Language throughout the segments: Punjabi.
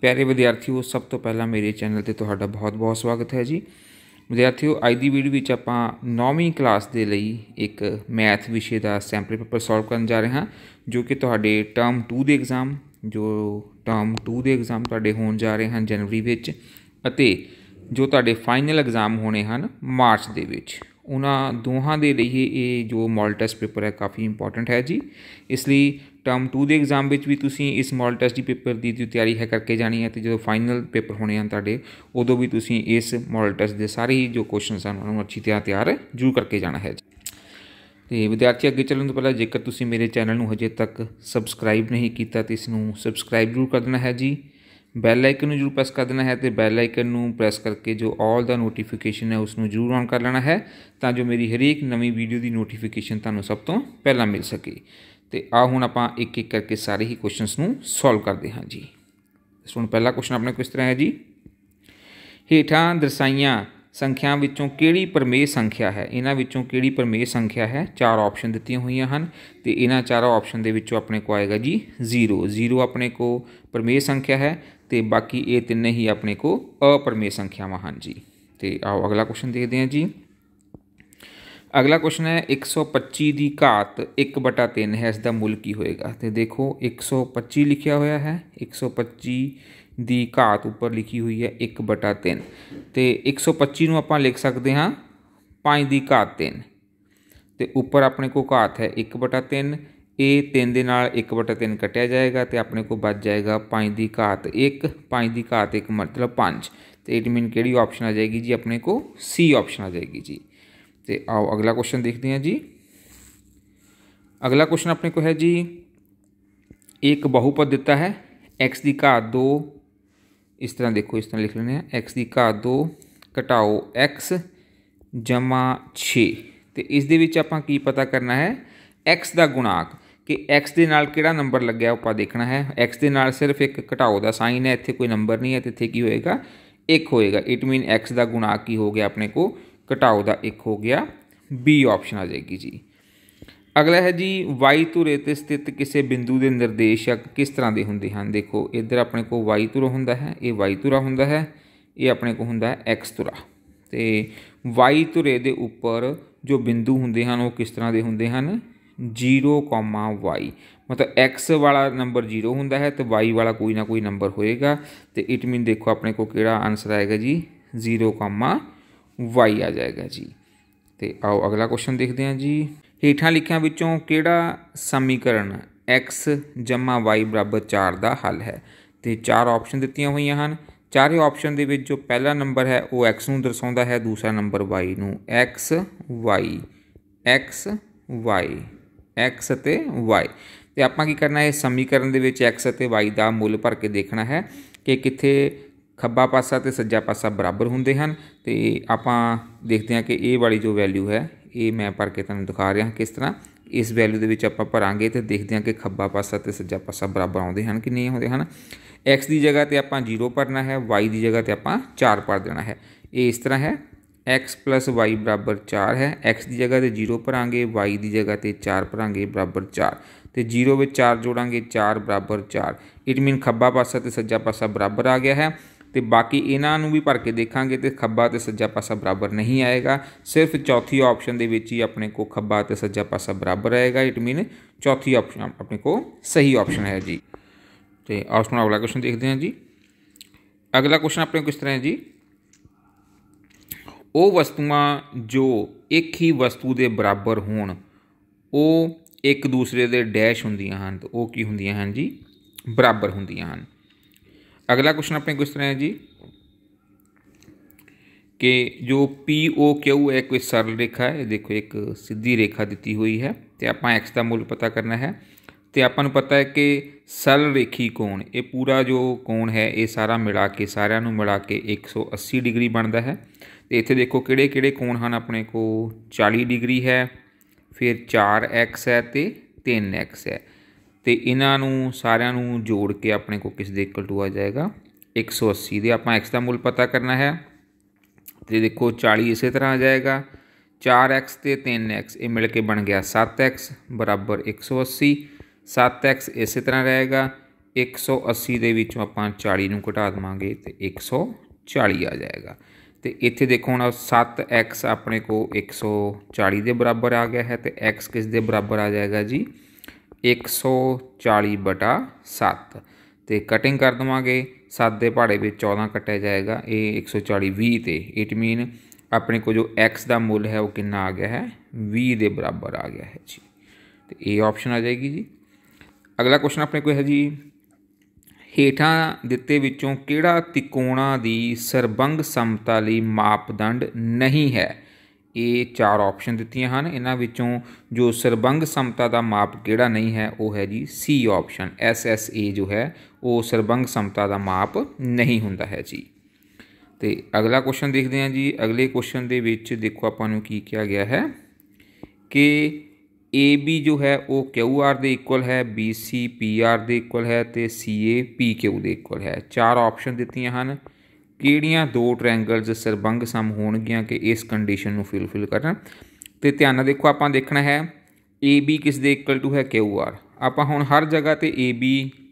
ਪਿਆਰੇ ਵਿਦਿਆਰਥੀਓ ਸਭ ਤੋਂ ਪਹਿਲਾਂ ਮੇਰੇ ਚੈਨਲ ਤੇ ਤੁਹਾਡਾ ਬਹੁਤ-ਬਹੁਤ ਸਵਾਗਤ ਹੈ ਜੀ ਵਿਦਿਆਰਥੀਓ ਅੱਜ ਦੀ ਵੀਡੀਓ ਵਿੱਚ ਆਪਾਂ 9ਵੀਂ ਕਲਾਸ ਦੇ ਲਈ ਇੱਕ ਮੈਥ ਵਿਸ਼ੇ ਦਾ ਸੈਂਪਲ ਪੇਪਰ ਸੋਲਵ ਕਰਨ ਜਾ ਰਹੇ ਹਾਂ ਜੋ ਕਿ ਤੁਹਾਡੇ ਟਰਮ 2 ਦੇ ਐਗਜ਼ਾਮ ਜੋ ਟਰਮ 2 ਦੇ ਐਗਜ਼ਾਮ ਤੁਹਾਡੇ ਹੋਣ ਜਾ ਰਹੇ ਹਨ ਜਨਵਰੀ ਵਿੱਚ ਅਤੇ ਜੋ ਤੁਹਾਡੇ ਫਾਈਨਲ ਐਗਜ਼ਾਮ ਹੋਣੇ ਹਨ ਮਾਰਚ ਦੇ ਵਿੱਚ ਉਹਨਾਂ ਦੋਹਾਂ ਦੇ ਲਈ ਇਹ ਜੋ ਮੌਲ ਟੈਸਟ ਪੇਪਰ ਹੈ ਕਾਫੀ ਇੰਪੋਰਟੈਂਟ ਹੈ ਜੀ ਇਸ ਲਈ ਟਰਮ 2 ਦੇ ਐਗਜ਼ਾਮ ਵਿੱਚ ਵੀ ਤੁਸੀਂ ਇਸ ਮੌਲ ਟੈਸਟ ਦੀ ਪੇਪਰ ਦੀ ਤਿਆਰੀ ਹੈ ਕਰਕੇ ਜਾਣੀ ਹੈ ਤੇ ਜਦੋਂ ਫਾਈਨਲ ਪੇਪਰ ਹੋਣੇ ਹਨ ਤੁਹਾਡੇ ਉਦੋਂ ਵੀ ਤੁਸੀਂ ਇਸ ਮੌਲ ਟੈਸਟ ਦੇ ਸਾਰੇ ਹੀ ਜੋ ਕੁਐਸਚਨਸ ਹਨ ਉਹਨਾਂ ਨੂੰ ਅੱਛੀ ਤਰ੍ਹਾਂ ਤਿਆਰ ਜੂ ਕਰਕੇ ਜਾਣਾ ਹੈ ਜੀ ਤੇ ਵਿਦਿਆਰਥੀ ਅੱਗੇ ਚੱਲਣ ਤੋਂ ਪਹਿਲਾਂ ਜੇਕਰ ਤੁਸੀਂ ਮੇਰੇ ਚੈਨਲ ਨੂੰ ਹਜੇ ਤੱਕ ਸਬਸਕ੍ਰਾਈਬ ਨਹੀਂ ਕੀਤਾ ਤੇ ਇਸ ਨੂੰ ਸਬਸਕ੍ਰਾਈਬ ਜ਼ਰੂਰ ਕਰ ਦੇਣਾ ਹੈ ਜੀ ਬੈਲ ਆਈਕਨ ਨੂੰ ਜਰੂਰ ਪ੍ਰੈਸ ਕਰ ਦੇਣਾ ਹੈ ਤੇ ਬੈਲ ਆਈਕਨ ਨੂੰ ਪ੍ਰੈਸ ਕਰਕੇ ਜੋ ਆਲ ਦਾ ਨੋਟੀਫਿਕੇਸ਼ਨ ਹੈ ਉਸ ਨੂੰ ਜਰੂਰ ਆਨ ਕਰ ਲੈਣਾ ਹੈ ਤਾਂ ਜੋ ਮੇਰੀ ਹਰੇਕ ਨਵੀਂ ਵੀਡੀਓ ਦੀ ਨੋਟੀਫਿਕੇਸ਼ਨ ਤੁਹਾਨੂੰ ਸਭ ਤੋਂ ਪਹਿਲਾਂ ਮਿਲ ਸਕੇ ਤੇ ਆ ਹੁਣ ਆਪਾਂ ਇੱਕ ਇੱਕ ਕਰਕੇ ਸਾਰੇ ਹੀ ਕੁਐਸਚਨਸ ਨੂੰ ਸੋਲਵ ਕਰਦੇ ਹਾਂ ਜੀ ਸੋ ਹੁਣ ਪਹਿਲਾ ਕੁਐਸਚਨ ਆਪਣੇ ਕਿਸ ਤਰ੍ਹਾਂ ਹੈ ਜੀ ਹੇਠਾਂ ਦਰਸਾਈਆਂ ਸੰਖਿਆ ਵਿੱਚੋਂ ਕਿਹੜੀ ਪਰਮੇਯ ਸੰਖਿਆ ਹੈ ਇਹਨਾਂ ਵਿੱਚੋਂ ਕਿਹੜੀ ਪਰਮੇਯ ਸੰਖਿਆ ਹੈ ਚਾਰ ਆਪਸ਼ਨ ਦਿੱਤੀਆਂ ਹੋਈਆਂ ਹਨ ਤੇ ਇਹਨਾਂ ਚਾਰੋਂ ਆਪਸ਼ਨ ਦੇ ਵਿੱਚੋਂ ਆਪਣੇ ਕੋ ਆਏਗਾ ਜੀ 0 0 ਆਪਣੇ ਕੋ ਪਰਮੇਯ ਸੰਖਿਆ ਹੈ ਤੇ ਬਾਕੀ ਇਹ ਤਿੰਨੇ ਹੀ ਆਪਣੇ ਕੋ ਅਪਰਮੇਯ ਸੰਖਿਆਵਾਂ ਹਨ ਜੀ ਤੇ ਆਓ ਅਗਲਾ ਕੁਐਸਚਨ ਦੇਖਦੇ ਹਾਂ ਜੀ ਅਗਲਾ ਕੁਐਸਚਨ ਹੈ 125 ਦੀ ਘਾਤ 1/3 ਹੈ ਇਸ ਦਾ ਮੁੱਲ ਕੀ ਹੋਏਗਾ ਤੇ ਦੇਖੋ 125 ਲਿਖਿਆ ਹੋਇਆ ਹੈ 125 ਦੀ ਘਾਤ ਉੱਪਰ ਲਿਖੀ ਹੋਈ ਹੈ 1/3 ਤੇ 125 ਨੂੰ ਆਪਾਂ ਲਿਖ ਸਕਦੇ ਹਾਂ 5 ਦੀ ਘਾਤ 3 ਤੇ ਉੱਪਰ ਆਪਣੇ ਕੋ ਘਾਤ ਹੈ 1/3 ये तीन दे एक बटा तीन कटिया जाएगा तो अपने को बच जाएगा पाँच की घात एक पाँच की घात एक मतलब पाँच तो इट मीन किप्शन आ जाएगी जी अपने को सी ऑप्शन आ जाएगी जी तो आओ अगला क्वेश्चन देखते हैं जी अगला क्वेश्चन अपने को है जी एक बहुपद दिता है एक्स की घात दो इस तरह देखो इस तरह लिख लेने एक्स की घात दो घटाओ एक्स जमा छे तो इस आप पता करना है एक्स का गुणाक ਕਿ x ਦੇ ਨਾਲ ਕਿਹੜਾ ਨੰਬਰ ਲੱਗਿਆ ਉਹ ਆਪਾਂ ਦੇਖਣਾ ਹੈ x ਦੇ ਨਾਲ ਸਿਰਫ ਇੱਕ ਘਟਾਓ ਦਾ ਸਾਈਨ ਹੈ ਇੱਥੇ ਕੋਈ ਨੰਬਰ ਨਹੀਂ ਹੈ ਤੇ ਇੱਥੇ ਕੀ ਹੋਏਗਾ 1 ਹੋਏਗਾ ਇਟ ਮੀਨ x ਦਾ ਗੁਣਾਕ ਕੀ ਹੋ ਗਿਆ ਆਪਣੇ ਕੋ ਘਟਾਓ ਦਾ 1 ਹੋ ਗਿਆ b ਆਪਸ਼ਨ ਆ ਜਾਏਗੀ ਜੀ ਅਗਲਾ ਹੈ ਜੀ y ਧੁਰੇ ਤੇ ਸਥਿਤ ਕਿਸੇ ਬਿੰਦੂ ਦੇ ਨਿਰਦੇਸ਼ਕ ਕਿਸ ਤਰ੍ਹਾਂ ਦੇ ਹੁੰਦੇ ਹਨ ਦੇਖੋ ਇੱਧਰ ਆਪਣੇ ਕੋ y ਧੁਰਾ ਹੁੰਦਾ ਹੈ ਇਹ y ਧੁਰਾ ਹੁੰਦਾ ਹੈ ਇਹ ਆਪਣੇ ਕੋ ਹੁੰਦਾ ਹੈ x ਧੁਰਾ ਤੇ y ਧੁਰੇ ਦੇ ਉੱਪਰ ਜੋ ਬਿੰਦੂ ਹੁੰਦੇ ਹਨ ਉਹ ਕਿਸ ਤਰ੍ਹਾਂ ਦੇ ਹੁੰਦੇ ਹਨ 0,y ਮਤਲਬ x ਵਾਲਾ ਨੰਬਰ 0 ਹੁੰਦਾ ਹੈ ਤੇ y ਵਾਲਾ ਕੋਈ ਨਾ ਕੋਈ ਨੰਬਰ ਹੋਏਗਾ ਤੇ ਇਟ ਮੀਨ ਦੇਖੋ ਆਪਣੇ ਕੋ ਕਿਹੜਾ ਆਨਸਰ ਆਏਗਾ ਜੀ 0,y ਆ ਜਾਏਗਾ ਜੀ ਤੇ ਆਓ ਅਗਲਾ ਕੁਐਸਚਨ ਦੇਖਦੇ ਹਾਂ ਜੀ ਹੇਠਾਂ ਲਿਖਿਆਂ ਵਿੱਚੋਂ ਕਿਹੜਾ ਸਮੀਕਰਨ x y 4 ਦਾ ਹੱਲ ਹੈ ਤੇ ਚਾਰ ਆਪਸ਼ਨ ਦਿੱਤੀਆਂ ਹੋਈਆਂ ਹਨ ਚਾਰੇ ਆਪਸ਼ਨ ਦੇ ਵਿੱਚ ਜੋ ਪਹਿਲਾ ਨੰਬਰ ਹੈ ਉਹ x ਨੂੰ ਦਰਸਾਉਂਦਾ ਹੈ ਦੂਸਰਾ ਨੰਬਰ y ਨੂੰ x y x y x ਅਤੇ y ਤੇ ਆਪਾਂ ਕੀ ਕਰਨਾ ਹੈ ਸਮੀਕਰਨ ਦੇ ਵਿੱਚ x ਅਤੇ y ਦਾ ਮੁੱਲ ਭਰ ਕੇ ਦੇਖਣਾ ਹੈ ਕਿ ਕਿੱਥੇ ਖੱਬਾ ਪਾਸਾ ਤੇ ਸੱਜਾ ਪਾਸਾ ਬਰਾਬਰ ਹੁੰਦੇ ਹਨ ਤੇ ਆਪਾਂ ਦੇਖਦੇ ਹਾਂ ਕਿ ਇਹ ਵਾਲੀ ਜੋ ਵੈਲਿਊ ਹੈ ਇਹ ਮੈਂ ਭਰ ਕੇ ਤੁਹਾਨੂੰ ਦਿਖਾ ਰਿਹਾ ਹਾਂ ਕਿਸ ਤਰ੍ਹਾਂ ਇਸ ਵੈਲਿਊ ਦੇ ਵਿੱਚ ਆਪਾਂ ਭਰਾਂਗੇ ਤੇ ਦੇਖਦੇ ਹਾਂ ਕਿ ਖੱਬਾ ਪਾਸਾ ਤੇ ਸੱਜਾ ਪਾਸਾ ਬਰਾਬਰ ਆਉਂਦੇ ਹਨ ਕਿ ਨਹੀਂ ਆਉਂਦੇ ਹਨ x ਦੀ ਜਗ੍ਹਾ ਤੇ ਆਪਾਂ 0 ਭਰਨਾ ਹੈ y ਦੀ ਜਗ੍ਹਾ ਤੇ ਆਪਾਂ 4 ਭਰ ਦੇਣਾ ਹੈ ਇਹ ਇਸ ਤਰ੍ਹਾਂ ਹੈ x y 4 ਹੈ x ਦੀ ਜਗ੍ਹਾ ਤੇ 0 ਭਰਾਂਗੇ y ਦੀ ਜਗ੍ਹਾ ਤੇ 4 ਭਰਾਂਗੇ 4 ਤੇ 0 ਵਿੱਚ 4 ਜੋੜਾਂਗੇ 4 4 ਇਟ ਮੀਨ ਖੱਬਾ ਪਾਸਾ ਤੇ ਸੱਜਾ ਪਾਸਾ ਬਰਾਬਰ ਆ ਗਿਆ ਹੈ ਤੇ ਬਾਕੀ ਇਹਨਾਂ ਨੂੰ ਵੀ ਭਰ ਕੇ ਦੇਖਾਂਗੇ ਤੇ ਖੱਬਾ ਤੇ ਸੱਜਾ ਪਾਸਾ ਬਰਾਬਰ ਨਹੀਂ ਆਏਗਾ ਸਿਰਫ ਚੌਥੀ ਆਪਸ਼ਨ ਦੇ ਵਿੱਚ ਹੀ ਆਪਣੇ ਕੋ ਖੱਬਾ ਤੇ ਸੱਜਾ ਪਾਸਾ ਬਰਾਬਰ ਆਏਗਾ ਇਟ ਮੀਨ ਚੌਥੀ ਆਪਸ਼ਨ ਆਪਣੇ ਕੋ ਸਹੀ ਆਪਸ਼ਨ ਹੈ ਜੀ ਤੇ ਆਪਸ਼ਨ ਅਗਲਾ ਕੁਐਸਚਨ ਦੇਖਦੇ ਹਾਂ ਜੀ ਅਗਲਾ ਕੁਐਸਚਨ ਆਪਣੇ ਕੋ ਇਸ ਤਰ੍ਹਾਂ ਹੈ ਜੀ ਉਹ ਵਸਤੂਆਂ ਜੋ ਇੱਕ ਹੀ ਵਸਤੂ ਦੇ ਬਰਾਬਰ ਹੋਣ ਉਹ ਇੱਕ ਦੂਸਰੇ ਦੇ ਡੈਸ਼ ਹੁੰਦੀਆਂ ਹਨ ਤਾਂ ਉਹ ਕੀ ਹੁੰਦੀਆਂ ਹਨ ਜੀ ਬਰਾਬਰ ਹੁੰਦੀਆਂ ਹਨ ਅਗਲਾ ਕੁਸ਼ਨ ਆਪਣੇ ਇਸ ਤਰ੍ਹਾਂ ਹੈ ਜੀ ਕਿ ਜੋ POQ ਹੈ ਕੋਈ ਸਰਲ ਰੇਖਾ ਹੈ ਦੇਖੋ ਇੱਕ ਸਿੱਧੀ ਰੇਖਾ ਦਿੱਤੀ ਹੋਈ ਹੈ ਤੇ ਆਪਾਂ x ਦਾ ਮੁੱਲ ਪਤਾ ਕਰਨਾ ਹੈ ਤੇ ਆਪਾਂ ਨੂੰ ਪਤਾ ਹੈ ਕਿ ਸਰਲ ਰੇਖੀ ਕੋਣ ਇਹ ਪੂਰਾ ਜੋ ਕੋਣ ਹੈ ਇਹ ਸਾਰਾ ਮਿਲਾ ਕੇ ਸਾਰਿਆਂ ਨੂੰ ਮਿਲਾ ਕੇ 180 ਡਿਗਰੀ ਬਣਦਾ ਹੈ ਤੇ ਇੱਥੇ ਦੇਖੋ ਕਿਹੜੇ ਕਿਹੜੇ ਕੋਣ ਹਨ ਆਪਣੇ ਕੋਲ 40 ਡਿਗਰੀ ਹੈ ਫਿਰ 4x ਹੈ ਤੇ 3x ਹੈ ਤੇ ਇਹਨਾਂ ਨੂੰ ਸਾਰਿਆਂ ਨੂੰ ਜੋੜ ਕੇ ਆਪਣੇ ਕੋ ਕਿਸ ਦੇ ਇਕੁਅਲ ਟੂ ਆ ਜਾਏਗਾ 180 ਦੇ ਆਪਾਂ x ਦਾ ਮੁੱਲ ਪਤਾ ਕਰਨਾ ਹੈ ਤੇ ਦੇਖੋ 40 ਇਸੇ ਤਰ੍ਹਾਂ ਆ ਜਾਏਗਾ 4x ਤੇ 3x ਇਹ ਮਿਲ ਕੇ ਬਣ ਗਿਆ 7x 180 7x ਇਸੇ ਤਰ੍ਹਾਂ ਰਹੇਗਾ 180 ਦੇ ਵਿੱਚੋਂ ਆਪਾਂ 40 ਨੂੰ ਘਟਾ ਦਵਾਂਗੇ ਤੇ 140 ਆ ਜਾਏਗਾ ਤੇ ਇੱਥੇ ਦੇਖੋ ਹੁਣ 7x ਆਪਣੇ ਕੋ 140 ਦੇ ਬਰਾਬਰ ਆ ਗਿਆ ਹੈ ਤੇ x ਕਿਸ ਦੇ ਬਰਾਬਰ ਆ ਜਾਏਗਾ ਜੀ 140 ਬਟਾ 7 ਤੇ ਕਟਿੰਗ ਕਰ ਦਵਾਂਗੇ 7 ਦੇ ਪਹਾੜੇ ਵਿੱਚ 14 ਕੱਟਿਆ ਜਾਏਗਾ ਇਹ 140 20 ਤੇ ਇਟ ਮੀਨ ਆਪਣੇ ਕੋ ਜੋ x ਦਾ ਮੁੱਲ ਹੈ ਉਹ ਕਿੰਨਾ ਆ ਗਿਆ ਹੈ 20 ਦੇ ਬਰਾਬਰ ਆ ਗਿਆ ਹੈ ਜੀ ਤੇ ਇਹ ਆਪਸ਼ਨ ਆ ਜਾਏਗੀ ਜੀ ਅਗਲਾ ਕੁਐਸਚਨ ਆਪਣੇ ਕੋਲ ਹੈ ਜੀ ਹੇਠਾਂ ਦਿੱਤੇ ਵਿੱਚੋਂ ਕਿਹੜਾ ਤਿਕੋਣਾ ਦੀ ਸਰਬੰਗ ਸਮਤਾ ਲਈ ਮਾਪਦੰਡ ਨਹੀਂ ਹੈ ਇਹ ਚਾਰ ਆਪਸ਼ਨ ਦਿੱਤੀਆਂ ਹਨ ਇਹਨਾਂ ਵਿੱਚੋਂ ਜੋ ਸਰਬੰਗ ਸਮਤਾ ਦਾ ਮਾਪ ਕਿਹੜਾ ਨਹੀਂ ਹੈ ਉਹ ਹੈ ਜੀ C option S S A ਜੋ ਹੈ ਉਹ ਸਰਬੰਗ ਸਮਤਾ ਦਾ ਮਾਪ ਨਹੀਂ ਹੁੰਦਾ ਹੈ ਜੀ ਤੇ ਅਗਲਾ ਕੁਐਸਚਨ ਦੇਖਦੇ ਹਾਂ ਜੀ ਅਗਲੇ ਕੁਐਸਚਨ ਦੇ ਵਿੱਚ ਦੇਖੋ ਆਪਾਂ ਨੂੰ ਕੀ ਕਿਹਾ ਗਿਆ ਹੈ ਕਿ AB ਜੋ ਹੈ ਉਹ QR ਦੇ ਇਕੁਅਲ ਹੈ BC PR ਦੇ ਇਕੁਅਲ ਹੈ ਤੇ CA PQ ਦੇ ਇਕੁਅਲ ਹੈ ਚਾਰ ਆਪਸ਼ਨ ਦਿੱਤੀਆਂ ਹਨ ਕਿਹੜੀਆਂ ਦੋ ਟ੍ਰਾਇੰਗਲਸ ਸਰਬੰਗ ਸਮ ਹੋਣਗੀਆਂ ਕਿ ਇਸ ਕੰਡੀਸ਼ਨ ਨੂੰ ਫਿਲਫਿਲ ਕਰਨ ਤੇ ਧਿਆਨ ਨਾਲ ਦੇਖੋ ਆਪਾਂ ਦੇਖਣਾ ਹੈ AB ਕਿਸ ਦੇ ਇਕੁਅਲ ਟੂ ਹੈ QR ਆਪਾਂ ਹੁਣ ਹਰ ਜਗ੍ਹਾ ਤੇ AB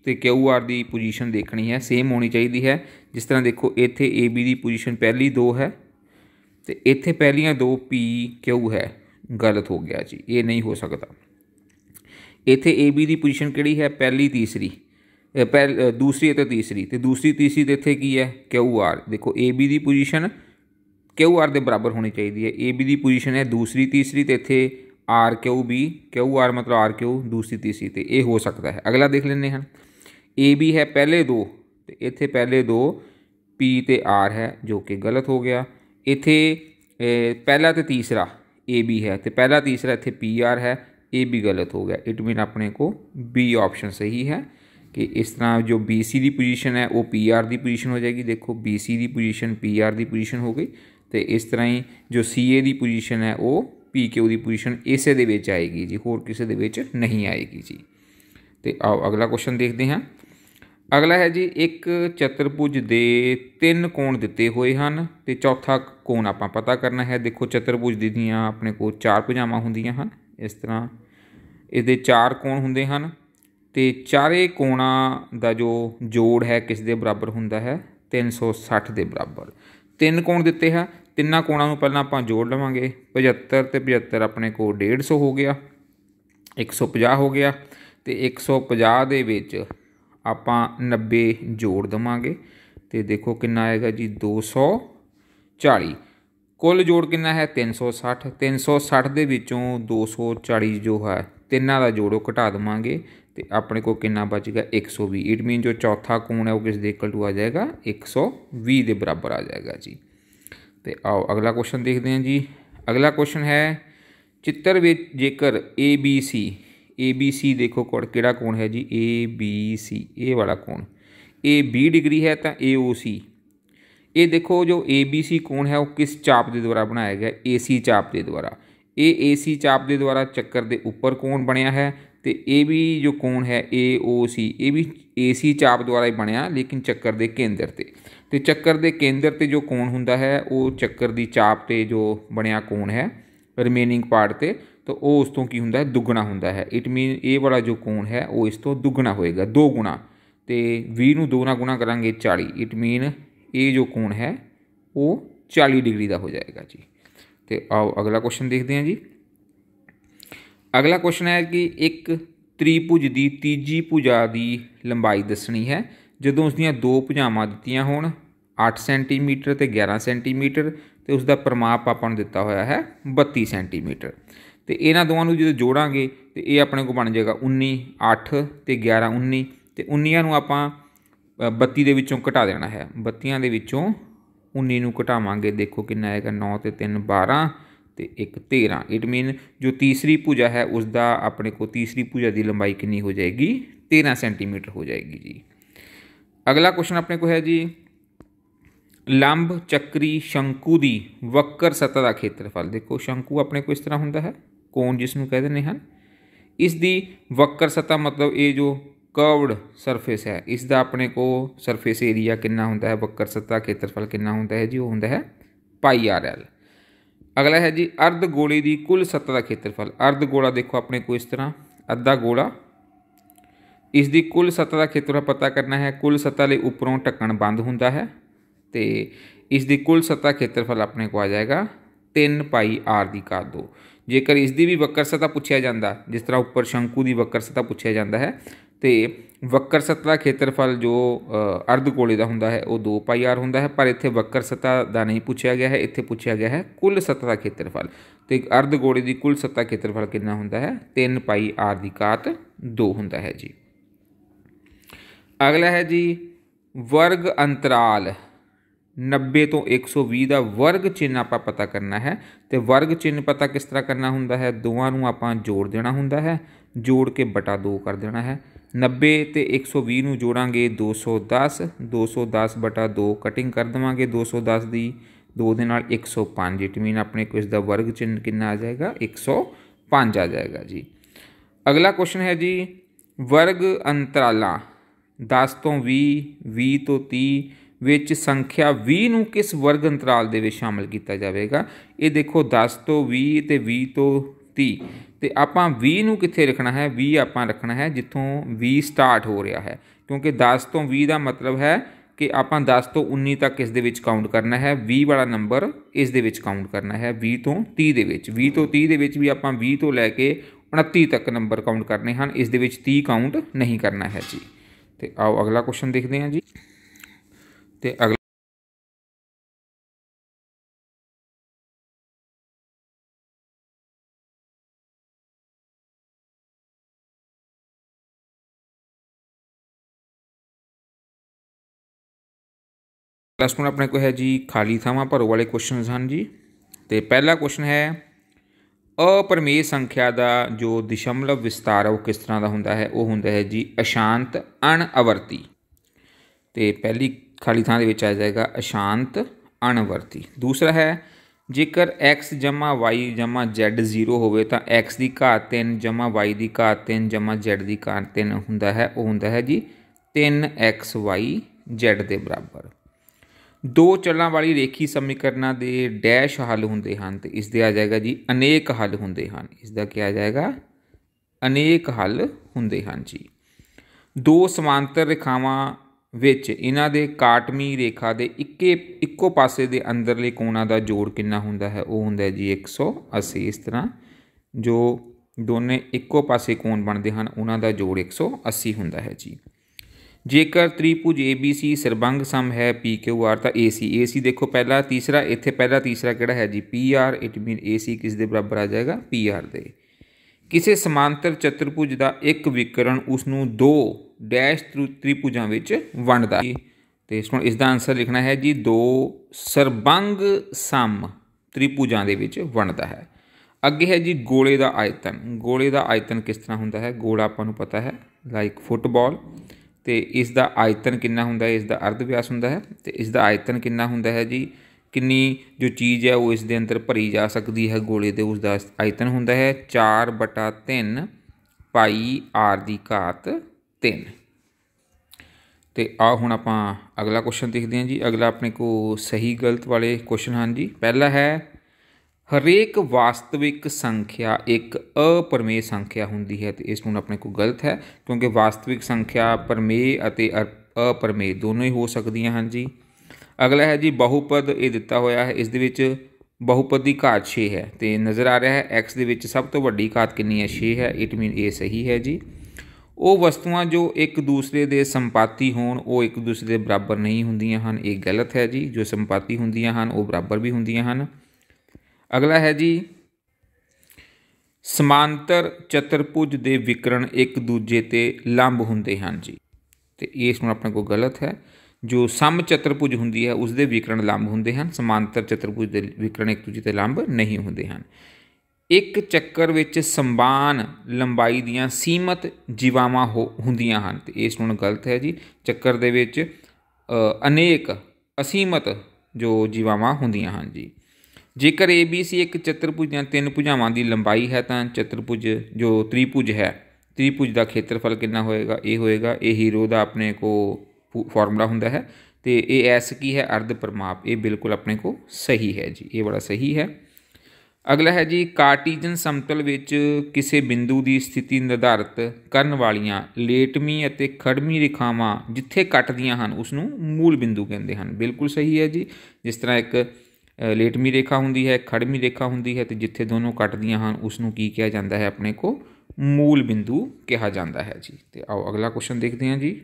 ਤੇ QR ਦੀ ਪੋਜੀਸ਼ਨ ਦੇਖਣੀ ਹੈ ਸੇਮ ਹੋਣੀ ਚਾਹੀਦੀ ਹੈ ਜਿਸ ਤਰ੍ਹਾਂ ਦੇਖੋ ਇੱਥੇ AB ਦੀ ਪੋਜੀਸ਼ਨ ਪਹਿਲੀ 2 ਹੈ ਤੇ ਇੱਥੇ ਪਹਿਲੀਆਂ ਦੋ PQ ਹੈ ਗਲਤ ਹੋ ਗਿਆ ਜੀ ਇਹ ਨਹੀਂ ਹੋ ਸਕਦਾ ਇੱਥੇ AB ਦੀ ਪੋਜੀਸ਼ਨ ਕਿਹੜੀ ਹੈ ਪਹਿਲੀ ਤੀਸਰੀ ਪਹਿਲ ਦੂਸਰੀ ਅਤੇ ਤੀਸਰੀ ਤੇ ਦੂਸਰੀ ਤੀਸਰੀ ਦੇ ਇੱਥੇ ਕੀ ਹੈ QR ਦੇਖੋ AB ਦੀ ਪੋਜੀਸ਼ਨ QR ਦੇ ਬਰਾਬਰ ਹੋਣੀ ਚਾਹੀਦੀ ਹੈ AB ਦੀ ਪੋਜੀਸ਼ਨ ਹੈ ਦੂਸਰੀ ਤੀਸਰੀ ਤੇ ਇੱਥੇ RQB QR ਮਤਲਬ RQ ਦੂਸਰੀ ਤੀਸਰੀ ਤੇ ਇਹ ਹੋ ਸਕਦਾ ਹੈ ਅਗਲਾ ਦੇਖ ਲੈਂਦੇ ਹਾਂ AB ਹੈ ਪਹਿਲੇ ਦੋ ਤੇ ਇੱਥੇ ਪਹਿਲੇ ਦੋ P ਤੇ R ਹੈ ਜੋ ਕਿ ਗਲਤ ਹੋ ਗਿਆ ਇੱਥੇ ਪਹਿਲਾ ਤੇ ਤੀਸਰਾ ਏ ਬੀ ਹੈ ਤੇ ਪਹਿਲਾ ਤੀਸਰਾ ਇੱਥੇ ਪੀ ਆਰ ਹੈ ਏ ਬੀ ਗਲਤ ਹੋ ਗਿਆ ਇਟ ਮੀਨ ਆਪਣੇ ਕੋ ਬੀ ਆਪਸ਼ਨ ਸਹੀ ਹੈ ਕਿ ਇਸ ਤਰ੍ਹਾਂ ਜੋ ਬੀ ਸੀ ਦੀ ਪੋਜੀਸ਼ਨ ਹੈ ਉਹ ਪੀ ਆਰ ਦੀ ਪੋਜੀਸ਼ਨ ਹੋ ਜਾਏਗੀ ਦੇਖੋ ਬੀ ਸੀ ਦੀ ਪੋਜੀਸ਼ਨ ਪੀ ਆਰ ਦੀ ਪੋਜੀਸ਼ਨ ਹੋ ਗਈ ਤੇ ਇਸ ਤਰ੍ਹਾਂ ਹੀ ਜੋ ਸੀ ਏ ਦੀ ਪੋਜੀਸ਼ਨ ਹੈ ਉਹ ਪੀ PQ ਦੀ ਪੋਜੀਸ਼ਨ ਇਸੇ ਦੇ ਵਿੱਚ ਆਏਗੀ ਜੀ ਹੋਰ ਕਿਸੇ ਦੇ ਵਿੱਚ ਨਹੀਂ ਆਏਗੀ ਜੀ ਤੇ ਆਓ ਅਗਲਾ ਕੁਐਸਚਨ ਦੇਖਦੇ ਹਾਂ ਅਗਲਾ ਹੈ ਜੀ ਇੱਕ ਚਤੁਰਭੁਜ ਦੇ ਤਿੰਨ ਕੋਣ ਦਿੱਤੇ ਹੋਏ ਹਨ ਤੇ ਚੌਥਾ ਕੋਣ ਆਪਾਂ ਪਤਾ ਕਰਨਾ ਹੈ ਦੇਖੋ ਚਤੁਰਭੁਜ ਦੀਆਂ ਆਪਣੇ ਕੋਲ ਚਾਰ ਭੁਜਾਵਾਂ ਹੁੰਦੀਆਂ ਹਨ ਇਸ ਤਰ੍ਹਾਂ ਇਹਦੇ ਚਾਰ ਕੋਣ ਹੁੰਦੇ ਹਨ ਤੇ ਚਾਰੇ ਕੋਣਾ ਦਾ ਜੋ ਜੋੜ ਹੈ ਕਿਸ ਦੇ ਬਰਾਬਰ ਹੁੰਦਾ ਹੈ 360 ਦੇ ਬਰਾਬਰ ਤਿੰਨ ਕੋਣ ਦਿੱਤੇ ਹਨ ਤਿੰਨਾਂ ਕੋਣਾਂ ਨੂੰ ਪਹਿਲਾਂ ਆਪਾਂ ਜੋੜ ਲਵਾਂਗੇ 75 ਤੇ 75 ਆਪਣੇ ਕੋਲ 150 ਹੋ ਗਿਆ 150 ਹੋ ਗਿਆ ਤੇ 150 ਦੇ ਵਿੱਚ ਆਪਾਂ 90 ਜੋੜ ਦਵਾਂਗੇ ਤੇ ਦੇਖੋ ਕਿੰਨਾ ਆਏਗਾ ਜੀ 240 ਕੁੱਲ ਜੋੜ ਕਿੰਨਾ ਹੈ 360 360 ਦੇ ਵਿੱਚੋਂ 240 ਜੋ ਹੈ ਤਿੰਨਾਂ ਦਾ ਜੋੜੋ ਘਟਾ ਦਵਾਂਗੇ ਤੇ ਆਪਣੇ ਕੋਲ ਕਿੰਨਾ ਬਚੇਗਾ 120 ਇਟ ਮੀਨ ਜੋ ਚੌਥਾ ਕੋਣ ਹੈ ਉਹ ਕਿਸ ਦੇ ਇਕੁਅਲ ਟੂ ਆ ਜਾਏਗਾ 120 ਦੇ ਬਰਾਬਰ ਆ ਜਾਏਗਾ ਜੀ ਤੇ ਆਓ ਅਗਲਾ ਕੁਐਸਚਨ ਦੇਖਦੇ ਹਾਂ ਜੀ ਅਗਲਾ ਕੁਐਸਚਨ ਹੈ ਚਿੱਤਰ ਵਿੱਚ ਜੇਕਰ ABC ਏ ਬੀ ਸੀ ਦੇਖੋ ਕੋਣ ਕਿਹੜਾ ਕੋਣ ਹੈ ਜੀ ਏ ਬੀ ਸੀ ਇਹ ਵਾਲਾ ਕੋਣ ਇਹ 20 ਡਿਗਰੀ ਹੈ ਤਾਂ ਏ ਓ ਸੀ ਇਹ ਦੇਖੋ ਜੋ ਏ ਬੀ ਸੀ ਕੋਣ ਹੈ ਉਹ ਕਿਸ ਚਾਪ ਦੇ ਦੁਆਰਾ ਬਣਾਇਆ ਗਿਆ ਏ ਸੀ ਚਾਪ ਦੇ ਦੁਆਰਾ ਇਹ ਏ ਸੀ ਚਾਪ ਦੇ ਦੁਆਰਾ ਚੱਕਰ ਦੇ ਉੱਪਰ ਕੋਣ ਬਣਿਆ ਹੈ ਤੇ ਇਹ ਵੀ ਜੋ ਕੋਣ ਹੈ ਏ ਓ ਸੀ ਇਹ ਵੀ ਏ ਸੀ ਚਾਪ ਦੁਆਰਾ ਹੀ ਬਣਿਆ ਲੇਕਿਨ ਚੱਕਰ ਦੇ ਕੇਂਦਰ ਤੇ ਤੇ ਚੱਕਰ ਦੇ ਕੇਂਦਰ ਤੇ ਜੋ ਕੋਣ ਹੁੰਦਾ ਹੈ ਉਹ ਚੱਕਰ ਦੀ ਚਾਪ ਤੇ ਜੋ ਬਣਿਆ ਕੋਣ ਹੈ ਰਿਮੇਨਿੰਗ ਪਾਰਟ ਤੇ ਤਾਂ ਉਹ ਉਸ ਤੋਂ ਕੀ ਹੁੰਦਾ ਹੈ ਦੁੱਗਣਾ ਹੁੰਦਾ ਹੈ ਇਟ ਮੀਨ ਇਹ ਵਾਲਾ ਜੋ ਕੋਣ ਹੈ ਉਹ ਇਸ ਤੋਂ ਦੁੱਗਣਾ ਹੋਏਗਾ 2 ਗੁਣਾ ਤੇ 20 ਨੂੰ 2 ਨਾਲ ਗੁਣਾ ਕਰਾਂਗੇ 40 ਇਟ ਮੀਨ ਇਹ ਜੋ ਕੋਣ ਹੈ ਉਹ 40 ਡਿਗਰੀ ਦਾ ਹੋ ਜਾਏਗਾ ਜੀ ਤੇ ਆਓ ਅਗਲਾ ਕੁਐਸਚਨ ਦੇਖਦੇ ਹਾਂ ਜੀ ਅਗਲਾ ਕੁਐਸਚਨ ਹੈ ਕਿ ਇੱਕ ਤ੍ਰਿਭੁਜ ਦੀ ਤੀਜੀ ਭੁਜਾ ਦੀ ਲੰਬਾਈ ਦੱਸਣੀ ਹੈ ਜਦੋਂ ਉਸ ਦੀਆਂ ਦੋ ਭੁਜਾਵਾਂ ਦਿੱਤੀਆਂ ਹੋਣ 8 ਸੈਂਟੀਮੀਟਰ ਤੇ 11 ਸੈਂਟੀਮੀਟਰ ਤੇ ਉਸ ਦਾ ਪਰਮਾਪ ਆਪਾਂ ਨੂੰ ਦਿੱਤਾ ਹੋਇਆ ਹੈ 32 ਸੈਂਟੀਮੀਟਰ ਤੇ ਇਹਨਾਂ ਦੋਵਾਂ ਨੂੰ ਜਦੋਂ ਜੋੜਾਂਗੇ ਤੇ ਇਹ ਆਪਣੇ ਕੋਲ ਬਣ ਜਾਏਗਾ 19 8 ਤੇ 11 19 ਤੇ 19 ਨੂੰ ਆਪਾਂ 32 ਦੇ ਵਿੱਚੋਂ ਘਟਾ ਦੇਣਾ ਹੈ 32 ਦੇ ਵਿੱਚੋਂ 19 ਨੂੰ ਘਟਾਵਾਂਗੇ ਦੇਖੋ ਕਿੰਨਾ ਆਏਗਾ 9 ਤੇ 3 12 ਤੇ 1 13 ਇਟ ਮੀਨ ਜੋ ਤੀਸਰੀ ਭੁਜਾ ਹੈ ਉਸ ਦਾ ਆਪਣੇ ਕੋ ਤੀਸਰੀ ਭੁਜਾ ਦੀ ਲੰਬਾਈ ਕਿੰਨੀ ਹੋ ਜਾਏਗੀ 13 ਸੈਂਟੀਮੀਟਰ ਹੋ ਜਾਏਗੀ ਜੀ ਅਗਲਾ ਕੁਐਸਚਨ ਆਪਣੇ ਕੋ ਹੈ ਜੀ ਲੰਬ ਚੱਕਰੀ ਸ਼ੰਕੂ ਦੀ ਵਕਰ ਸਤਹ ਦਾ ਖੇਤਰਫਲ ਦੇਖੋ ਸ਼ੰਕੂ ਆਪਣੇ ਕੋ ਇਸ ਤਰ੍ਹਾਂ ਹੁੰਦਾ ਹੈ कौन जिसनों कह दें हैं इसकी वक्र सतह मतलब ये जो कर्वड सरफेस है इसका अपने को सरफेस एरिया कि होंगे है वक्र सतह खेत्रफल कि होंगे है जी वह होंगे है पाई आर एल अगला है जी अर्ध गोले की कुल सतह का खेत्रफल अर्ध गोला देखो अपने को इस तरह अद्धा गोला इसकी कुल सतह का खेत्रफल पता करना है कुल सतह लिए उपरों ढक्कन बंद हों इसकी कुल सतह खेत्रफल अपने को आ जाएगा तीन पाई आर दी का दो ਜੇਕਰ ਇਸ ਦੀ ਵੀ ਵਕਰ ਸਤਾ ਪੁੱਛਿਆ ਜਾਂਦਾ ਜਿਸ ਤਰ੍ਹਾਂ ਉੱਪਰ ਸ਼ੰਕੂ ਦੀ ਵਕਰ ਸਤਾ ਪੁੱਛਿਆ ਜਾਂਦਾ ਹੈ ਤੇ ਵਕਰ ਸਤਾ ਖੇਤਰਫਲ ਜੋ ਅਰਧ ਗੋਲੇ ਦਾ ਹੁੰਦਾ ਹੈ ਉਹ 2 ਪਾਈ r ਹੁੰਦਾ ਹੈ ਪਰ ਇੱਥੇ ਵਕਰ ਸਤਾ ਦਾ ਨਹੀਂ ਪੁੱਛਿਆ ਗਿਆ ਹੈ ਇੱਥੇ ਪੁੱਛਿਆ ਗਿਆ ਹੈ ਕੁੱਲ ਸਤਾ ਦਾ ਖੇਤਰਫਲ ਤੇ ਅਰਧ ਗੋਲੇ ਦੀ ਕੁੱਲ ਸਤਾ ਖੇਤਰਫਲ ਕਿੰਨਾ ਹੁੰਦਾ ਹੈ 3 ਪਾਈ r ਦੀ ਘਾਤ 2 ਹੁੰਦਾ ਹੈ ਜੀ ਅਗਲਾ ਹੈ ਜੀ ਵਰਗ ਅੰਤਰਾਲ 90 ਤੋਂ 120 ਦਾ ਵਰਗ ਚਿੰਨ ਆਪਾਂ ਪਤਾ ਕਰਨਾ ਹੈ ਤੇ ਵਰਗ ਚਿੰਨ ਪਤਾ ਕਿਸ ਤਰ੍ਹਾਂ ਕਰਨਾ ਹੁੰਦਾ ਹੈ ਦੋਵਾਂ ਨੂੰ ਆਪਾਂ ਜੋੜ ਦੇਣਾ ਹੁੰਦਾ ਹੈ ਜੋੜ ਕੇ ਬਟਾ 2 ਕਰ ਦੇਣਾ ਹੈ 90 ਤੇ 120 ਨੂੰ ਜੋੜਾਂਗੇ 210 210 ਬਟਾ 2 ਕਟਿੰਗ ਕਰ ਦਵਾਂਗੇ 210 ਦੀ 2 ਦੇ ਨਾਲ 105 ਇਟ ਮੀਨ ਆਪਣੇ ਕੁਝ ਦਾ ਵਰਗ ਚਿੰਨ ਕਿੰਨਾ ਆ ਜਾਏਗਾ 105 ਆ ਜਾਏਗਾ ਜੀ ਅਗਲਾ ਕੁਐਸਚਨ ਹੈ ਜੀ ਵਰਗ ਅੰਤਰਾਲਾਂ 10 ਤੋਂ 20 20 ਤੋਂ 30 ਵਿੱਚ ਸੰਖਿਆ 20 ਨੂੰ ਕਿਸ ਵਰਗ ਅੰਤਰਾਲ ਦੇ ਵਿੱਚ ਸ਼ਾਮਲ ਕੀਤਾ ਜਾਵੇਗਾ ਇਹ ਦੇਖੋ 10 ਤੋਂ 20 ਤੇ 20 ਤੋਂ 30 ਤੇ ਆਪਾਂ 20 ਨੂੰ ਕਿੱਥੇ ਰੱਖਣਾ ਹੈ 20 ਆਪਾਂ ਰੱਖਣਾ ਹੈ ਜਿੱਥੋਂ 20 ਸਟਾਰਟ ਹੋ ਰਿਹਾ ਹੈ ਕਿਉਂਕਿ 10 ਤੋਂ 20 ਦਾ ਮਤਲਬ ਹੈ ਕਿ ਆਪਾਂ 10 ਤੋਂ 19 ਤੱਕ ਇਸ ਦੇ ਵਿੱਚ ਕਾਊਂਟ ਕਰਨਾ ਹੈ 20 ਵਾਲਾ ਨੰਬਰ ਇਸ ਦੇ ਵਿੱਚ ਕਾਊਂਟ ਕਰਨਾ ਹੈ 20 ਤੋਂ 30 ਦੇ ਵਿੱਚ 20 ਤੋਂ 30 ਦੇ ਵਿੱਚ ਵੀ ਆਪਾਂ 20 ਤੋਂ ਲੈ ਕੇ 29 ਤੱਕ ਨੰਬਰ ਕਾਊਂਟ ਕਰਨੇ ਹਨ ਇਸ ਦੇ ਵਿੱਚ 30 ਕਾਊਂਟ ਨਹੀਂ ਕਰਨਾ ਹੈ ਜੀ ਤੇ ਆਓ ਅਗਲਾ ਕੁਐਸਚਨ ਦੇਖਦੇ ਹਾਂ ਜੀ ਤੇ ਅਗਲਾ ਪਲੱਸ ਆਪਣੇ ਕੋ ਹੈ ਜੀ ਖਾਲੀ ਥਾਵਾਂ ਭਰੋ ਵਾਲੇ ਕੁਐਸਚਨਸ ਹਨ ਜੀ ਤੇ ਪਹਿਲਾ ਕੁਐਸਚਨ ਹੈ ਅਪਰਮੇਯ ਸੰਖਿਆ ਦਾ ਜੋ ਦਸ਼ਮਲਵ ਵਿਸਤਾਰ ਉਹ ਕਿਸ ਤਰ੍ਹਾਂ ਦਾ ਹੁੰਦਾ ਹੈ ਉਹ ਹੁੰਦਾ ਹੈ ਜੀ ਅਸ਼ਾਂਤ ਅਣ ਅਵਰਤੀ ਤੇ ਪਹਿਲੀ ਖਾਲੀ ਥਾਂ ਦੇ ਵਿੱਚ ਆ ਜਾਏਗਾ ਅਸ਼ਾਂਤ ਅਣਵਰਤੀ ਦੂਸਰਾ ਹੈ ਜੇਕਰ x y z 0 ਹੋਵੇ ਤਾਂ x ਦੀ ਘਾਤ 3 y ਦੀ ਘਾਤ 3 z ਦੀ ਘਾਤ 3 ਹੁੰਦਾ ਹੈ ਉਹ ਹੁੰਦਾ ਹੈ ਜੀ 3xy z ਦੇ ਬਰਾਬਰ ਦੋ ਚਲਾਂ ਵਾਲੀ ਰੇਖੀ ਸਮੀਕਰਨਾਂ ਦੇ ਡੈਸ਼ ਹੱਲ ਹੁੰਦੇ ਹਨ ਤੇ ਇਸ ਦੇ ਆ ਜਾਏਗਾ ਜੀ ਅਨੇਕ ਹੱਲ ਹੁੰਦੇ ਹਨ ਇਸ ਦਾ ਕੀ ਆ ਜਾਏਗਾ ਅਨੇਕ ਹੱਲ ਹੁੰਦੇ ਹਨ ਜੀ ਦੋ ਸਮਾਂਤਰ ਰੇਖਾਵਾਂ ਵਿੱਚ ਇਹਨਾਂ ਦੇ ਕਾਟਮੀ ਰੇਖਾ ਦੇ ਇੱਕੇ ਇੱਕੋ ਪਾਸੇ ਦੇ ਅੰਦਰਲੇ ਕੋਣਾ ਦਾ ਜੋੜ ਕਿੰਨਾ ਹੁੰਦਾ ਹੈ ਉਹ ਹੁੰਦਾ ਜੀ 180 ਇਸ ਤਰ੍ਹਾਂ ਜੋ ਦੋਨੇ ਇੱਕੋ ਪਾਸੇ ਕੋਣ ਬਣਦੇ ਹਨ ਉਹਨਾਂ ਦਾ ਜੋੜ 180 ਹੁੰਦਾ ਹੈ ਜੀ ਜੇਕਰ ਤ੍ਰਿਭੁਜ ABC ਸਰਬੰਗ ਸਮ ਹੈ PQR ਤਾਂ AC AC ਦੇਖੋ ਪਹਿਲਾ ਤੀਸਰਾ ਇੱਥੇ ਪਹਿਲਾ ਤੀਸਰਾ ਕਿਹੜਾ ਹੈ ਜੀ PR ਇਟ ਮੀਨ AC ਕਿਸ ਦੇ ਬਰਾਬਰ ਆ ਜਾਏਗਾ PR ਦੇ ਕਿਸੇ ਸਮਾਂਤਰ ਚਤੁਰਭੁਜ ਦਾ ਇੱਕ ਵਿਕਰਣ ਉਸ ਨੂੰ ਦੋ ਡੈਸ਼ ਤ੍ਰਿਭੁਜਾਂ ਵਿੱਚ ਵੰਡਦਾ ਹੈ ਤੇ ਇਸ ਨੂੰ ਇਸ ਦਾ ਆਨਸਰ ਲਿਖਣਾ ਹੈ ਜੀ ਦੋ ਸਰਬੰਗ ਸਮ ਤ੍ਰਿਭੁਜਾਂ ਦੇ ਵਿੱਚ ਵੰਡਦਾ ਹੈ ਅੱਗੇ ਹੈ ਜੀ ਗੋਲੇ ਦਾ ਆਇਤਨ ਗੋਲੇ ਦਾ ਆਇਤਨ ਕਿਸ ਤਰ੍ਹਾਂ ਹੁੰਦਾ ਹੈ ਗੋਲਾ ਆਪਾਂ ਨੂੰ ਪਤਾ ਹੈ ਲਾਈਕ ਫੁੱਟਬਾਲ ਤੇ ਇਸ ਦਾ ਆਇਤਨ ਕਿੰਨਾ ਹੁੰਦਾ ਹੈ ਇਸ ਦਾ ਅਰਧ ਵਿਆਸ ਹੁੰਦਾ ਹੈ ਤੇ ਇਸ ਦਾ ਆਇਤਨ ਕਿੰਨਾ ਹੁੰਦਾ ਹੈ ਜੀ ਕਿੰਨੀ ਜੋ ਚੀਜ਼ ਹੈ ਉਹ ਇਸ ਦੇ ਅੰਦਰ ਭਰੀ ਜਾ ਸਕਦੀ ਹੈ ਗੋਲੇ ਦੇ ਉਸ ਦਾ ਆਇਤਨ ਹੁੰਦਾ ਹੈ 4 ਬਟਾ 3 ਪਾਈ ਆਰ ਦੀ ਘਾਤ 3 ਤੇ ਆ ਹੁਣ ਆਪਾਂ ਅਗਲਾ ਕੁਐਸਚਨ ਦੇਖਦੇ ਹਾਂ ਜੀ ਅਗਲਾ ਆਪਣੇ ਕੋ ਸਹੀ ਗਲਤ ਵਾਲੇ ਕੁਐਸਚਨ ਹਨ ਜੀ ਪਹਿਲਾ ਹੈ ਹਰੇਕ ਵਾਸਤਵਿਕ ਸੰਖਿਆ ਇੱਕ ਅਪਰਮੇਯ ਸੰਖਿਆ ਹੁੰਦੀ ਹੈ ਤੇ ਇਸ ਨੂੰ ਆਪਣੇ ਕੋ ਗਲਤ ਹੈ ਕਿਉਂਕਿ ਵਾਸਤਵਿਕ ਸੰਖਿਆ ਪਰਮੇਯ ਅਤੇ ਅਪਰਮੇਯ ਦੋਨੋਂ ਹੀ ਹੋ ਸਕਦੀਆਂ ਹਨ ਜੀ ਅਗਲਾ ਹੈ ਜੀ ਬਹੁਪਦ ਇਹ ਦਿੱਤਾ ਹੋਇਆ ਹੈ ਇਸ ਦੇ ਵਿੱਚ ਬਹੁਪਦ ਦੀ ਘਾਤ 6 ਹੈ ਤੇ ਨਜ਼ਰ ਆ ਰਿਹਾ ਹੈ x ਦੇ ਵਿੱਚ ਸਭ ਤੋਂ ਵੱਡੀ ਘਾਤ ਕਿੰਨੀ ਹੈ 6 ਹੈ ਇਟ ਮੀਨ ਇਹ ਸਹੀ ਹੈ ਜੀ ਉਹ ਵਸਤੂਆਂ ਜੋ ਇੱਕ ਦੂਸਰੇ ਦੇ ਸੰਪਾਤੀ ਹੋਣ ਉਹ ਇੱਕ ਦੂਸਰੇ ਦੇ ਬਰਾਬਰ ਨਹੀਂ ਹੁੰਦੀਆਂ ਹਨ ਇਹ ਗਲਤ ਹੈ ਜੀ ਜੋ ਸੰਪਾਤੀ ਹੁੰਦੀਆਂ ਹਨ ਉਹ ਬਰਾਬਰ ਵੀ ਹੁੰਦੀਆਂ ਹਨ ਅਗਲਾ ਹੈ ਜੀ ਸਮਾਂਤਰ ਚਤੁਰਭੁਜ ਦੇ ਵਿਕਰਣ ਇੱਕ ਦੂਜੇ ਤੇ ਲੰਬ ਹੁੰਦੇ ਹਨ ਜੀ ਤੇ ਇਹ ਇਸ ਨੂੰ ਆਪਣੇ ਕੋਲ ਗਲਤ ਹੈ ਜੋ ਸਮ ਚਤੁਰਭੁਜ ਹੁੰਦੀ ਹੈ ਉਸ ਦੇ ਵਿਕਰਣ ਲੰਬ ਹੁੰਦੇ ਹਨ ਸਮਾਂਤਰ ਚਤੁਰਭੁਜ ਦੇ ਵਿਕਰਣ ਇੱਕ ਦੂਜੇ ਤੇ ਲੰਬ ਨਹੀਂ ਹੁੰਦੇ ਹਨ ਇੱਕ ਚੱਕਰ ਵਿੱਚ ਸੰਬਾਨ ਲੰਬਾਈ ਦੀਆਂ ਸੀਮਤ ਜੀਵਾਵਾਂ ਹੁੰਦੀਆਂ ਹਨ ਤੇ ਇਸ ਨੂੰ ਗਲਤ ਹੈ ਜੀ ਚੱਕਰ ਦੇ ਵਿੱਚ ਅਨੇਕ ਅਸੀਮਤ ਜੋ ਜੀਵਾਵਾਂ ਹੁੰਦੀਆਂ ਹਨ ਜੀ ਜੇਕਰ ABC ਇੱਕ ਚਤੁਰਭੁਜ ਦੀਆਂ ਤਿੰਨ ਭੁਜਾਵਾਂ ਦੀ ਲੰਬਾਈ ਹੈ ਤਾਂ ਚਤੁਰਭੁਜ ਜੋ ਤ੍ਰਿਭੁਜ ਹੈ ਤ੍ਰਿਭੁਜ ਦਾ ਖੇਤਰਫਲ ਕਿੰਨਾ ਹੋਏਗਾ ਇਹ ਹੋਏਗਾ ਇਹ ਹੀਰੋ ਦਾ ਆਪਣੇ ਕੋ ਫਾਰਮੂਲਾ ਹੁੰਦਾ ਹੈ ਤੇ ਇਹ ਐਸ ਕੀ ਹੈ ਅਰਧ ਪਰਮਾਪ ਇਹ ਬਿਲਕੁਲ ਆਪਣੇ ਕੋ ਸਹੀ ਹੈ ਜੀ ਇਹ ਬੜਾ ਸਹੀ ਹੈ ਅਗਲਾ ਹੈ ਜੀ ਕਾਰਟੀਜਨ ਸਮਤਲ ਵਿੱਚ ਕਿਸੇ ਬਿੰਦੂ ਦੀ ਸਥਿਤੀ ਨਿਰਧਾਰਤ ਕਰਨ ਵਾਲੀਆਂ ਲੇਟਮੀ ਅਤੇ ਖੜਮੀ ਰੇਖਾਵਾਂ ਜਿੱਥੇ ਕੱਟਦੀਆਂ ਹਨ ਉਸ ਨੂੰ ਮੂਲ ਬਿੰਦੂ ਕਹਿੰਦੇ ਹਨ ਬਿਲਕੁਲ ਸਹੀ ਹੈ ਜੀ ਜਿਸ ਤਰ੍ਹਾਂ ਇੱਕ ਲੇਟਮੀ ਰੇਖਾ ਹੁੰਦੀ ਹੈ ਖੜਮੀ ਰੇਖਾ ਹੁੰਦੀ ਹੈ ਤੇ ਜਿੱਥੇ ਦੋਨੋਂ ਕੱਟਦੀਆਂ ਹਨ ਉਸ ਨੂੰ ਕੀ ਕਿਹਾ ਜਾਂਦਾ ਹੈ ਆਪਣੇ ਕੋ ਮੂਲ ਬਿੰਦੂ ਕਿਹਾ ਜਾਂਦਾ ਹੈ ਜੀ ਤੇ ਆਓ ਅਗਲਾ ਕੁਐਸਚਨ ਦੇਖਦੇ ਹਾਂ ਜੀ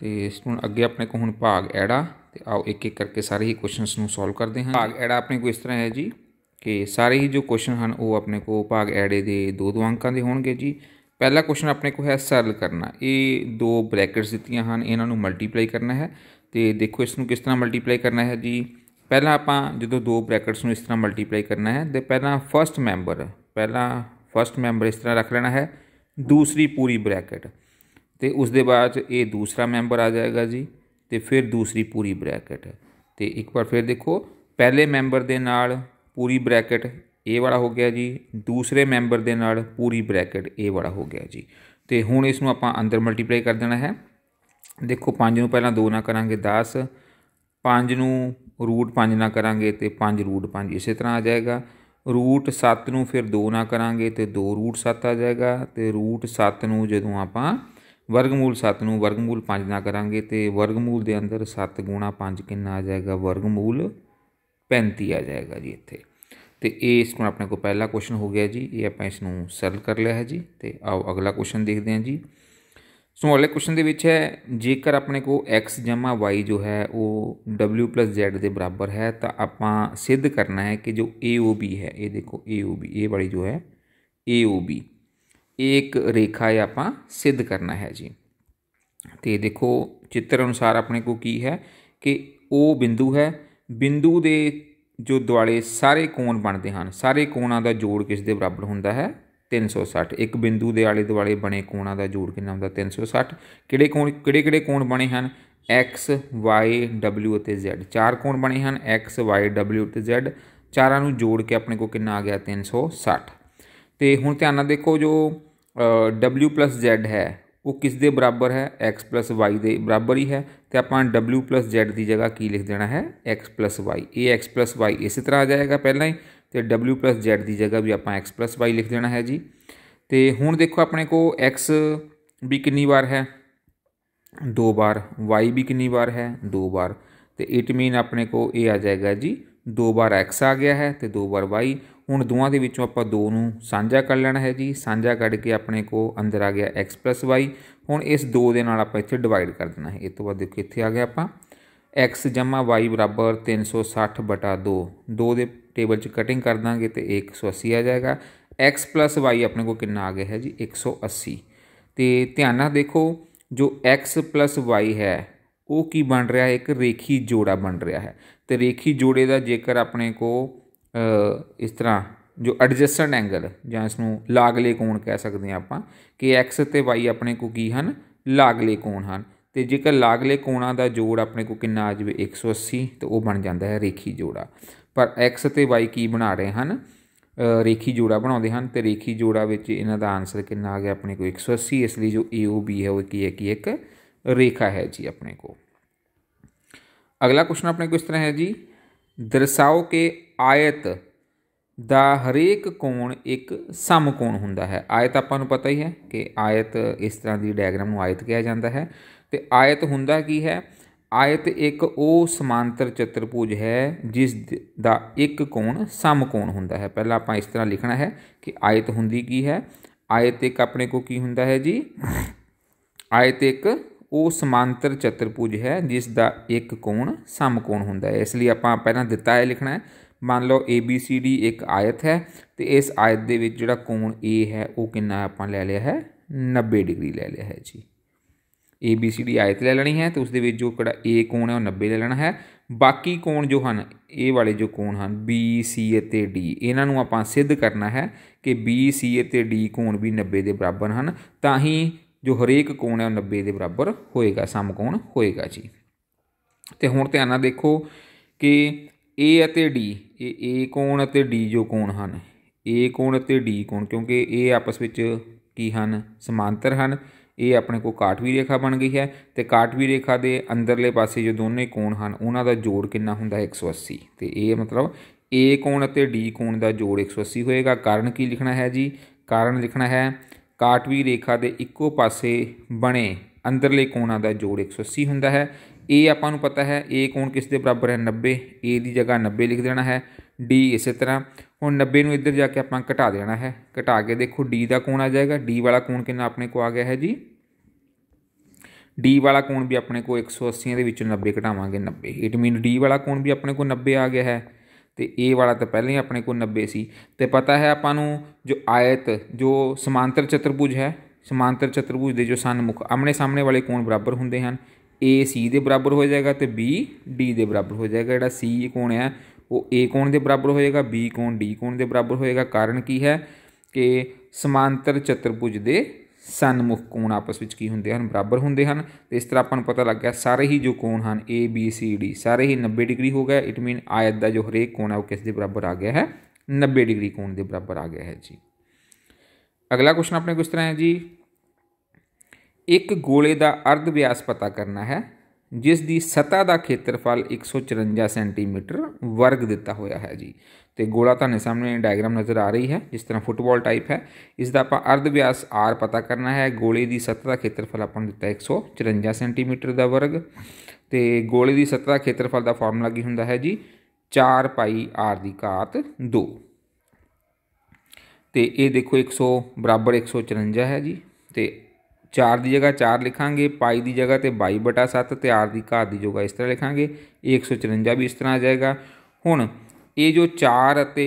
ਤੇ ਇਸ ਨੂੰ ਅੱਗੇ ਆਪਣੇ ਕੋਲ ਹੁਣ ਭਾਗ ਐੜਾ ਤੇ ਆਓ ਇੱਕ ਇੱਕ ਕਰਕੇ ਸਾਰੇ ਹੀ ਕੁਐਸਚਨਸ ਨੂੰ ਸੋਲਵ ਕਰਦੇ ਹਾਂ ਭਾਗ ਐੜਾ ਆਪਣੇ ਕੋਲ ਇਸ ਤਰ੍ਹਾਂ ਹੈ ਜੀ ਕਿ ਸਾਰੇ ਹੀ ਜੋ ਕੁਐਸਚਨ ਹਨ ਉਹ ਆਪਣੇ ਕੋਲ ਭਾਗ ਐੜੇ ਦੇ ਦੋ ਦੋ ਅੰਕਾਂ ਦੇ ਹੋਣਗੇ ਜੀ ਪਹਿਲਾ ਕੁਐਸਚਨ ਆਪਣੇ ਕੋਲ ਹੈ ਸਰਲ ਕਰਨਾ ਇਹ ਦੋ ਬ੍ਰੈਕਟਸ ਦਿੱਤੀਆਂ ਹਨ ਇਹਨਾਂ ਨੂੰ ਮਲਟੀਪਲਾਈ ਕਰਨਾ ਹੈ ਤੇ ਦੇਖੋ ਇਸ ਨੂੰ ਕਿਸ ਤਰ੍ਹਾਂ ਮਲਟੀਪਲਾਈ ਕਰਨਾ ਹੈ ਜੀ ਪਹਿਲਾਂ ਆਪਾਂ ਜਦੋਂ ਦੋ ਬ੍ਰੈਕਟਸ ਨੂੰ ਇਸ ਤਰ੍ਹਾਂ ਮਲਟੀਪਲਾਈ ਕਰਨਾ ਹੈ ਤੇ ਪਹਿਲਾਂ ਫਰਸਟ ਮੈਂਬਰ ਪਹਿਲਾਂ ਫਰਸਟ ਮੈਂਬਰ ਇਸ ਤਰ੍ਹਾਂ ਰੱਖ ਲੈਣਾ ਹੈ ਦੂਸਰੀ ਪੂਰੀ ਬ੍ਰੈਕਟ ਤੇ ਉਸ ਦੇ ਬਾਅਦ ਇਹ ਦੂਸਰਾ ਮੈਂਬਰ ਆ ਜਾਏਗਾ ਜੀ ਤੇ ਫਿਰ ਦੂਸਰੀ ਪੂਰੀ ਬ੍ਰੈਕਟ ਤੇ ਇੱਕ ਵਾਰ ਫਿਰ ਦੇਖੋ ਪਹਿਲੇ ਮੈਂਬਰ ਦੇ ਨਾਲ ਪੂਰੀ ਬ੍ਰੈਕਟ ਇਹ ਵਾਲਾ ਹੋ ਗਿਆ ਜੀ ਦੂਸਰੇ ਮੈਂਬਰ ਦੇ ਨਾਲ ਪੂਰੀ ਬ੍ਰੈਕਟ ਇਹ ਵਾਲਾ ਹੋ ਗਿਆ ਜੀ ਤੇ ਹੁਣ ਇਸ ਨੂੰ ਆਪਾਂ ਅੰਦਰ ਮਲਟੀਪਲਾਈ ਕਰ ਦੇਣਾ ਹੈ ਦੇਖੋ 5 ਨੂੰ ਪਹਿਲਾਂ 2 ਨਾਲ ਕਰਾਂਗੇ 10 5 ਨੂੰ ਰੂਟ 5 ਨਾਲ ਕਰਾਂਗੇ ਤੇ 5 ਰੂਟ 5 ਇਸੇ ਤਰ੍ਹਾਂ ਆ ਜਾਏਗਾ ਰੂਟ 7 ਨੂੰ ਫਿਰ 2 ਨਾਲ ਕਰਾਂਗੇ ਤੇ 2 ਰੂਟ 7 ਆ ਜਾਏਗਾ ਤੇ ਰੂਟ 7 ਨੂੰ ਜਦੋਂ ਆਪਾਂ ਵਰਗਮੂਲ 7 ਨੂੰ ਵਰਗਮੂਲ 5 ਨਾਲ ਕਰਾਂਗੇ ਤੇ ਵਰਗਮੂਲ ਦੇ ਅੰਦਰ 7 5 ਕਿੰਨਾ ਆ ਜਾਏਗਾ ਵਰਗਮੂਲ 35 ਆ ਜਾਏਗਾ ਜੀ ਇੱਥੇ ਤੇ ਇਹ ਇਸ ਨੂੰ ਆਪਣੇ ਕੋਲ ਪਹਿਲਾ ਕੁਐਸਚਨ ਹੋ ਗਿਆ ਜੀ ਇਹ ਆਪਾਂ ਇਸ ਨੂੰ ਸਰਲ ਕਰ ਲਿਆ ਹੈ ਜੀ ਤੇ ਆਓ ਅਗਲਾ ਕੁਐਸਚਨ ਦੇਖਦੇ ਹਾਂ ਜੀ ਸੋ ਅਗਲੇ ਕੁਐਸਚਨ ਦੇ ਵਿੱਚ ਹੈ ਜੇਕਰ ਆਪਣੇ ਕੋਲ x y ਜੋ ਹੈ ਉਹ w z ਦੇ ਬਰਾਬਰ ਹੈ ਤਾਂ ਆਪਾਂ ਸਿੱਧ ਕਰਨਾ ਹੈ ਕਿ ਜੋ AOB ਹੈ ਇਹ ਦੇਖੋ AOB ਇਹ ਵਾਲੀ ਜੋ ਹੈ AOB ਇੱਕ ਰੇਖਾ ਇਹ ਆਪਾਂ ਸਿੱਧ ਕਰਨਾ ਹੈ ਜੀ ਤੇ ਦੇਖੋ ਚਿੱਤਰ ਅਨੁਸਾਰ ਆਪਣੇ ਕੋ ਕੀ ਹੈ ਕਿ ਉਹ ਬਿੰਦੂ ਹੈ ਬਿੰਦੂ ਦੇ ਜੋ ਦੁਆਲੇ ਸਾਰੇ ਕੋਣ ਬਣਦੇ ਹਨ ਸਾਰੇ ਕੋਣਾਂ ਦਾ ਜੋੜ ਕਿਸ ਦੇ ਬਰਾਬਰ ਹੁੰਦਾ ਹੈ 360 ਇੱਕ ਬਿੰਦੂ ਦੇ ਆਲੇ ਦੁਆਲੇ ਬਣੇ ਕੋਣਾਂ ਦਾ ਜੋੜ ਕਿੰਨਾ ਹੁੰਦਾ 360 ਕਿਹੜੇ ਕੋਣ ਕਿਹੜੇ ਕਿਹੜੇ ਕੋਣ ਬਣੇ ਹਨ x y w ਅਤੇ z ਚਾਰ ਕੋਣ ਬਣੇ ਹਨ x y w ਅਤੇ z ਚਾਰਾਂ ਨੂੰ ਜੋੜ ਕੇ ਆਪਣੇ ਕੋ ਕਿੰਨਾ ਆ ਗਿਆ 360 ਤੇ ਹੁਣ ਧਿਆਨ ਨਾਲ ਦੇਖੋ ਜੋ डबल्यू प्लस जैड है वो किस दे बराबर है एक्स प्लस वाई दे बराबर ही है तो आप डबल्यू प्लस जैड की जगह की लिख देना है x plus y a x plus y इस तरह आ जाएगा पहला ही तो डबल्यू प्लस जैड की जगह भी आप एक्स प्लस वाई लिख देना है जी तो हूँ देखो अपने को एक्स भी कि बार है दो बार वाई भी कि बार है दो बार तो इट मीन अपने को ये आ जाएगा जी दो बार एक्स आ गया है तो दो बार वाई ਹੁਣ ਦੋਵਾਂ ਦੇ ਵਿੱਚੋਂ ਆਪਾਂ ਦੋ ਨੂੰ ਸਾਂਝਾ ਕਰ ਲੈਣਾ ਹੈ ਜੀ ਸਾਂਝਾ ਕੱਢ ਕੇ ਆਪਣੇ ਕੋ ਅੰਦਰ ਆ ਗਿਆ x y ਹੁਣ ਇਸ 2 ਦੇ ਨਾਲ ਆਪਾਂ ਇੱਥੇ ਡਿਵਾਈਡ ਕਰ ਦੇਣਾ ਹੈ ਇਹ ਤੋਂ ਬਾਅਦ ਦੇਖੋ ਇੱਥੇ ਆ ਗਿਆ ਆਪਾਂ x y 360 2 2 ਦੇ ਟੇਬਲ 'ਚ ਕਟਿੰਗ ਕਰ ਦਾਂਗੇ ਤੇ 180 ਆ ਜਾਏਗਾ x y ਆਪਣੇ ਕੋ ਕਿੰਨਾ ਆ ਗਿਆ ਹੈ ਜੀ 180 ਤੇ ਧਿਆਨ ਨਾਲ ਦੇਖੋ ਜੋ x y ਹੈ ਉਹ ਕੀ ਬਣ ਰਿਹਾ ਹੈ ਇੱਕ ਰੇਖੀ ਜੋੜਾ ਬਣ ਰਿਹਾ ਹੈ ਤੇ ਰੇਖੀ ਜੋੜੇ ਦਾ ਜੇਕਰ ਆਪਣੇ ਕੋ ਇਸ ਤਰ੍ਹਾਂ ਜੋ ਐਡਜਸਟਡ ਐਂਗਲ ਜਾਂ ਇਸ ਨੂੰ ਲਾਗਲੇ ਕੋਣ ਕਹਿ ਸਕਦੇ ਆ ਆਪਾਂ ਕਿ x ਤੇ y ਆਪਣੇ ਕੋ ਕੀ ਹਨ ਲਾਗਲੇ ਕੋਣ ਹਨ ਤੇ ਜੇਕਰ ਲਾਗਲੇ ਕੋਣਾਂ ਦਾ ਜੋੜ ਆਪਣੇ ਕੋ ਕਿੰਨਾ ਆ ਜਾਵੇ 180 ਤੇ ਉਹ ਬਣ ਜਾਂਦਾ ਹੈ ਰੇਖੀ ਜੋੜਾ ਪਰ x ਤੇ y ਕੀ ਬਣਾ ਰਹੇ ਹਨ ਰੇਖੀ ਜੋੜਾ ਬਣਾਉਂਦੇ ਹਨ ਤੇ ਰੇਖੀ ਜੋੜਾ ਵਿੱਚ ਇਹਨਾਂ ਦਾ ਆਨਸਰ ਕਿੰਨਾ ਆ ਗਿਆ ਆਪਣੇ ਕੋ 180 ਇਸ ਲਈ ਜੋ AOB ਹੈ ਉਹ ਕੀ ਹੈ ਕਿ ਇੱਕ ਰੇਖਾ ਹੈ ਜੀ ਆਪਣੇ ਕੋ ਅਗਲਾ ਕੁਐਸਚਨ ਆਪਣੇ ਕੋ ਇਸ ਤਰ੍ਹਾਂ ਹੈ ਜੀ ਦਰਸਾਓ ਕਿ ਆਇਤ ਦਾ ਹਰੇਕ ਕੋਣ ਇੱਕ ਸਮਕੋਣ ਹੁੰਦਾ ਹੈ ਆਇਤ ਆਪਾਂ ਨੂੰ ਪਤਾ ਹੀ ਹੈ ਕਿ ਆਇਤ ਇਸ ਤਰ੍ਹਾਂ ਦੀ ਡਾਇਗਰਾਮ ਨੂੰ ਆਇਤ ਕਿਹਾ ਜਾਂਦਾ ਹੈ ਤੇ ਆਇਤ ਹੁੰਦਾ ਕੀ ਹੈ ਆਇਤ ਇੱਕ ਉਹ ਸਮਾਂਤਰ ਚਤੁਰਭੁਜ ਹੈ ਜਿਸ ਦਾ ਇੱਕ ਕੋਣ ਸਮਕੋਣ ਹੁੰਦਾ ਹੈ ਪਹਿਲਾਂ ਆਪਾਂ ਇਸ ਤਰ੍ਹਾਂ ਲਿਖਣਾ ਹੈ ਕਿ ਆਇਤ ਹੁੰਦੀ ਕੀ ਹੈ ਆਇਤ ਇੱਕ ਆਪਣੇ ਕੋ ਕੀ ਹੁੰਦਾ ਹੈ ਜੀ ਆਇਤ ਇੱਕ ਉਹ ਸਮਾਂਤਰ ਚਤੁਰਭੁਜ ਹੈ ਜਿਸ ਦਾ ਇੱਕ ਕੋਣ ਸਮਕੋਣ ਹੁੰਦਾ ਹੈ ਇਸ ਲਈ ਆਪਾਂ ਪਹਿਲਾਂ ਦਿੱਤਾ ਹੈ ਲਿਖਣਾ ਹੈ ਮੰਨ ਲਓ ABCD ਇੱਕ ਆਇਤ ਹੈ ਤੇ ਇਸ ਆਇਤ ਦੇ ਵਿੱਚ ਜਿਹੜਾ ਕੋਣ A ਹੈ ਉਹ ਕਿੰਨਾ ਆਪਾਂ ਲੈ ਲਿਆ ਹੈ 90 ਡਿਗਰੀ ਲੈ ਲਿਆ ਹੈ ਜੀ ABCD ਆਇਤ ਲੈ ਲੈਣੀ ਹੈ ਤੇ ਉਸ ਦੇ ਵਿੱਚ ਜੋ ਕਿਹੜਾ A ਕੋਣ ਹੈ ਉਹ 90 ਲੈ ਲੈਣਾ ਹੈ ਬਾਕੀ ਕੋਣ ਜੋ ਹਨ ਇਹ ਵਾਲੇ ਜੋ ਕੋਣ ਹਨ B C ਅਤੇ D ਇਹਨਾਂ ਨੂੰ ਆਪਾਂ ਸਿੱਧ ਕਰਨਾ ਹੈ ਕਿ B C ਅਤੇ D ਕੋਣ ਵੀ 90 ਦੇ ਬਰਾਬਰ ਹਨ ਤਾਂ ਹੀ ਜੋ ਹਰੇਕ ਕੋਣ ਹੈ ਉਹ 90 ਦੇ ਬਰਾਬਰ ਹੋਏਗਾ ਸਮਕੋਣ ਹੋਏਗਾ ਜੀ ਤੇ ਹੁਣ ਧਿਆਨ ਨਾਲ ਦੇਖੋ ਕਿ A ਅਤੇ D ਇਹ A ਕੋਣ ਅਤੇ D ਜੋ ਕੋਣ ਹਨ A ਕੋਣ ਅਤੇ D ਕੋਣ ਕਿਉਂਕਿ ਇਹ ਆਪਸ ਵਿੱਚ ਕੀ ਹਨ ਸਮਾਂਤਰ ਹਨ ਇਹ ਆਪਣੇ ਕੋ ਕਾਟਵੀ ਰੇਖਾ ਬਣ ਗਈ ਹੈ ਤੇ ਕਾਟਵੀ ਰੇਖਾ ਦੇ ਅੰਦਰਲੇ ਪਾਸੇ ਜੋ ਦੋਨੇ ਕੋਣ ਹਨ ਉਹਨਾਂ ਦਾ ਜੋੜ ਕਿੰਨਾ ਹੁੰਦਾ ਹੈ 180 ਤੇ ਇਹ ਮਤਲਬ A ਕੋਣ ਅਤੇ D ਕੋਣ ਦਾ ਜੋੜ 180 ਹੋਏਗਾ ਕਾਰਨ ਕੀ ਲਿਖਣਾ ਹੈ ਜੀ ਕਾਰਨ ਲਿਖਣਾ ਹੈ ਕਾਟਵੀ ਰੇਖਾ ਦੇ ਇੱਕੋ ਪਾਸੇ ਬਣੇ ਅੰਦਰਲੇ ਕੋਣਾਂ ਦਾ ਜੋੜ 180 ਹੁੰਦਾ ਹੈ A ਆਪਾਂ ਨੂੰ ਪਤਾ ਹੈ ਏ ਕੋਣ ਕਿਸ ਦੇ ਬਰਾਬਰ ਹੈ 90 ਏ ਦੀ ਜਗ੍ਹਾ 90 ਲਿਖ ਦੇਣਾ ਹੈ ਡੀ ਇਸੇ ਤਰ੍ਹਾਂ ਹੁਣ 90 ਨੂੰ ਇੱਧਰ ਜਾ ਕੇ ਆਪਾਂ ਘਟਾ ਦੇਣਾ ਹੈ ਘਟਾ ਕੇ ਦੇਖੋ ਡੀ ਦਾ ਕੋਣ ਆ ਜਾਏਗਾ ਡੀ ਵਾਲਾ ਕੋਣ ਕਿੰਨਾ ਆਪਣੇ ਕੋ ਆ ਗਿਆ ਹੈ ਜੀ ਡੀ ਵਾਲਾ ਕੋਣ ਵੀ ਆਪਣੇ ਕੋ 180 ਦੇ ਵਿੱਚੋਂ 90 ਘਟਾਵਾਂਗੇ 90 ਇਟ ਮੀਨ ਡੀ ਵਾਲਾ ਕੋਣ ਵੀ ਆਪਣੇ ਕੋ 90 ਆ ਗਿਆ ਹੈ ਤੇ ਇਹ ਵਾਲਾ ਤਾਂ ਪਹਿਲਾਂ ਹੀ ਆਪਣੇ ਕੋਲ 90 ਸੀ ਤੇ ਪਤਾ ਹੈ ਆਪਾਂ ਨੂੰ ਜੋ ਆਇਤ ਜੋ ਸਮਾਂਤਰ ਚਤੁਰਭੁਜ ਹੈ ਸਮਾਂਤਰ ਚਤੁਰਭੁਜ ਦੇ ਜੋ ਸਨਮੁਖ ਆਮਨੇ ਸਾਹਮਣੇ ਵਾਲੇ ਕੋਣ ਬਰਾਬਰ ਹੁੰਦੇ ਹਨ ਏ ਸੀ ਦੇ ਬਰਾਬਰ ਹੋ ਜਾਏਗਾ ਤੇ ਬੀ ਡੀ ਦੇ ਬਰਾਬਰ ਹੋ ਜਾਏਗਾ ਜਿਹੜਾ ਸੀ ਕੋਣ ਹੈ ਉਹ ਏ ਕੋਣ ਦੇ ਬਰਾਬਰ ਹੋਏਗਾ ਬੀ ਕੋਣ ਡੀ ਕੋਣ ਦੇ ਬਰਾਬਰ ਹੋਏਗਾ ਕਾਰਨ ਕੀ ਹੈ ਕਿ ਸਮਾਂਤਰ ਚਤੁਰਭੁਜ ਦੇ ਸਨਮੁਖ ਕੋਣ ਆਪਸ ਵਿੱਚ ਕੀ ਹੁੰਦੇ ਹਨ ਬਰਾਬਰ ਹੁੰਦੇ ਹਨ ਤੇ ਇਸ ਤਰ੍ਹਾਂ ਆਪਾਂ ਨੂੰ ਪਤਾ ਲੱਗ ਗਿਆ ਸਾਰੇ ਹੀ ਜੋ ਕੋਣ ਹਨ A B C D ਸਾਰੇ ਹੀ 90 ਡਿਗਰੀ ਹੋ ਗਏ ਇਟ ਮੀਨ ਆਇਤ ਦਾ ਜੋ ਹਰੇਕ ਕੋਣ ਹੈ ਉਹ ਕਿਸ ਦੇ ਬਰਾਬਰ ਆ ਗਿਆ ਹੈ 90 ਡਿਗਰੀ ਕੋਣ ਦੇ ਬਰਾਬਰ ਆ ਗਿਆ ਹੈ ਜੀ ਅਗਲਾ ਕੁਸ਼ਨ ਆਪਣੇ ਕਿਸ ਤਰ੍ਹਾਂ ਹੈ ਜੀ ਇੱਕ ਗੋਲੇ ਦਾ ਅਰਧ ਵਿਆਸ ਪਤਾ ਕਰਨਾ ਹੈ ਜਿਸ ਦੀ ਸਤਾ ਦਾ ਖੇਤਰਫਲ 154 ਸੈਂਟੀਮੀਟਰ ਵਰਗ ਦਿੱਤਾ ਹੋਇਆ ਹੈ ਜੀ ਤੇ ਗੋਲਾ ਤੁਹਾਨੂੰ ਸਾਹਮਣੇ ਡਾਇਗਰਾਮ ਨਜ਼ਰ ਆ ਰਹੀ ਹੈ ਜਿਸ ਤਰ੍ਹਾਂ ਫੁੱਟਬਾਲ ਟਾਈਪ ਹੈ ਇਸ ਦਾ ਆਪਾਂ ਅਰਧ ਵਿਆਸ r ਪਤਾ ਕਰਨਾ ਹੈ ਗੋਲੇ ਦੀ ਸਤਾ ਦਾ ਖੇਤਰਫਲ ਆਪਾਂ ਨੂੰ ਦਿੱਤਾ 154 ਸੈਂਟੀਮੀਟਰ ਦਾ ਵਰਗ ਤੇ ਗੋਲੇ ਦੀ ਸਤਾ ਦਾ ਖੇਤਰਫਲ ਦਾ ਫਾਰਮੂਲਾ ਕੀ ਹੁੰਦਾ ਹੈ ਜੀ 4 ਪਾਈ r ਦੀ ਘਾਤ 2 ਤੇ ਇਹ ਦੇਖੋ 100 ਬਰਾਬਰ 154 ਹੈ ਜੀ ਤੇ 4 ਦੀ ਜਗ੍ਹਾ 4 ਲਿਖਾਂਗੇ ਪਾਈ ਦੀ ਜਗ੍ਹਾ ਤੇ 22 7 ਤੇ r ਦੀ ਘਾਤ ਦੀ ਜਗ੍ਹਾ ਇਸ ਤਰ੍ਹਾਂ ਲਿਖਾਂਗੇ 154 ਵੀ ਇਸ ਤਰ੍ਹਾਂ ਆ ਜਾਏਗਾ ਹੁਣ ਇਹ ਜੋ 4 ਅਤੇ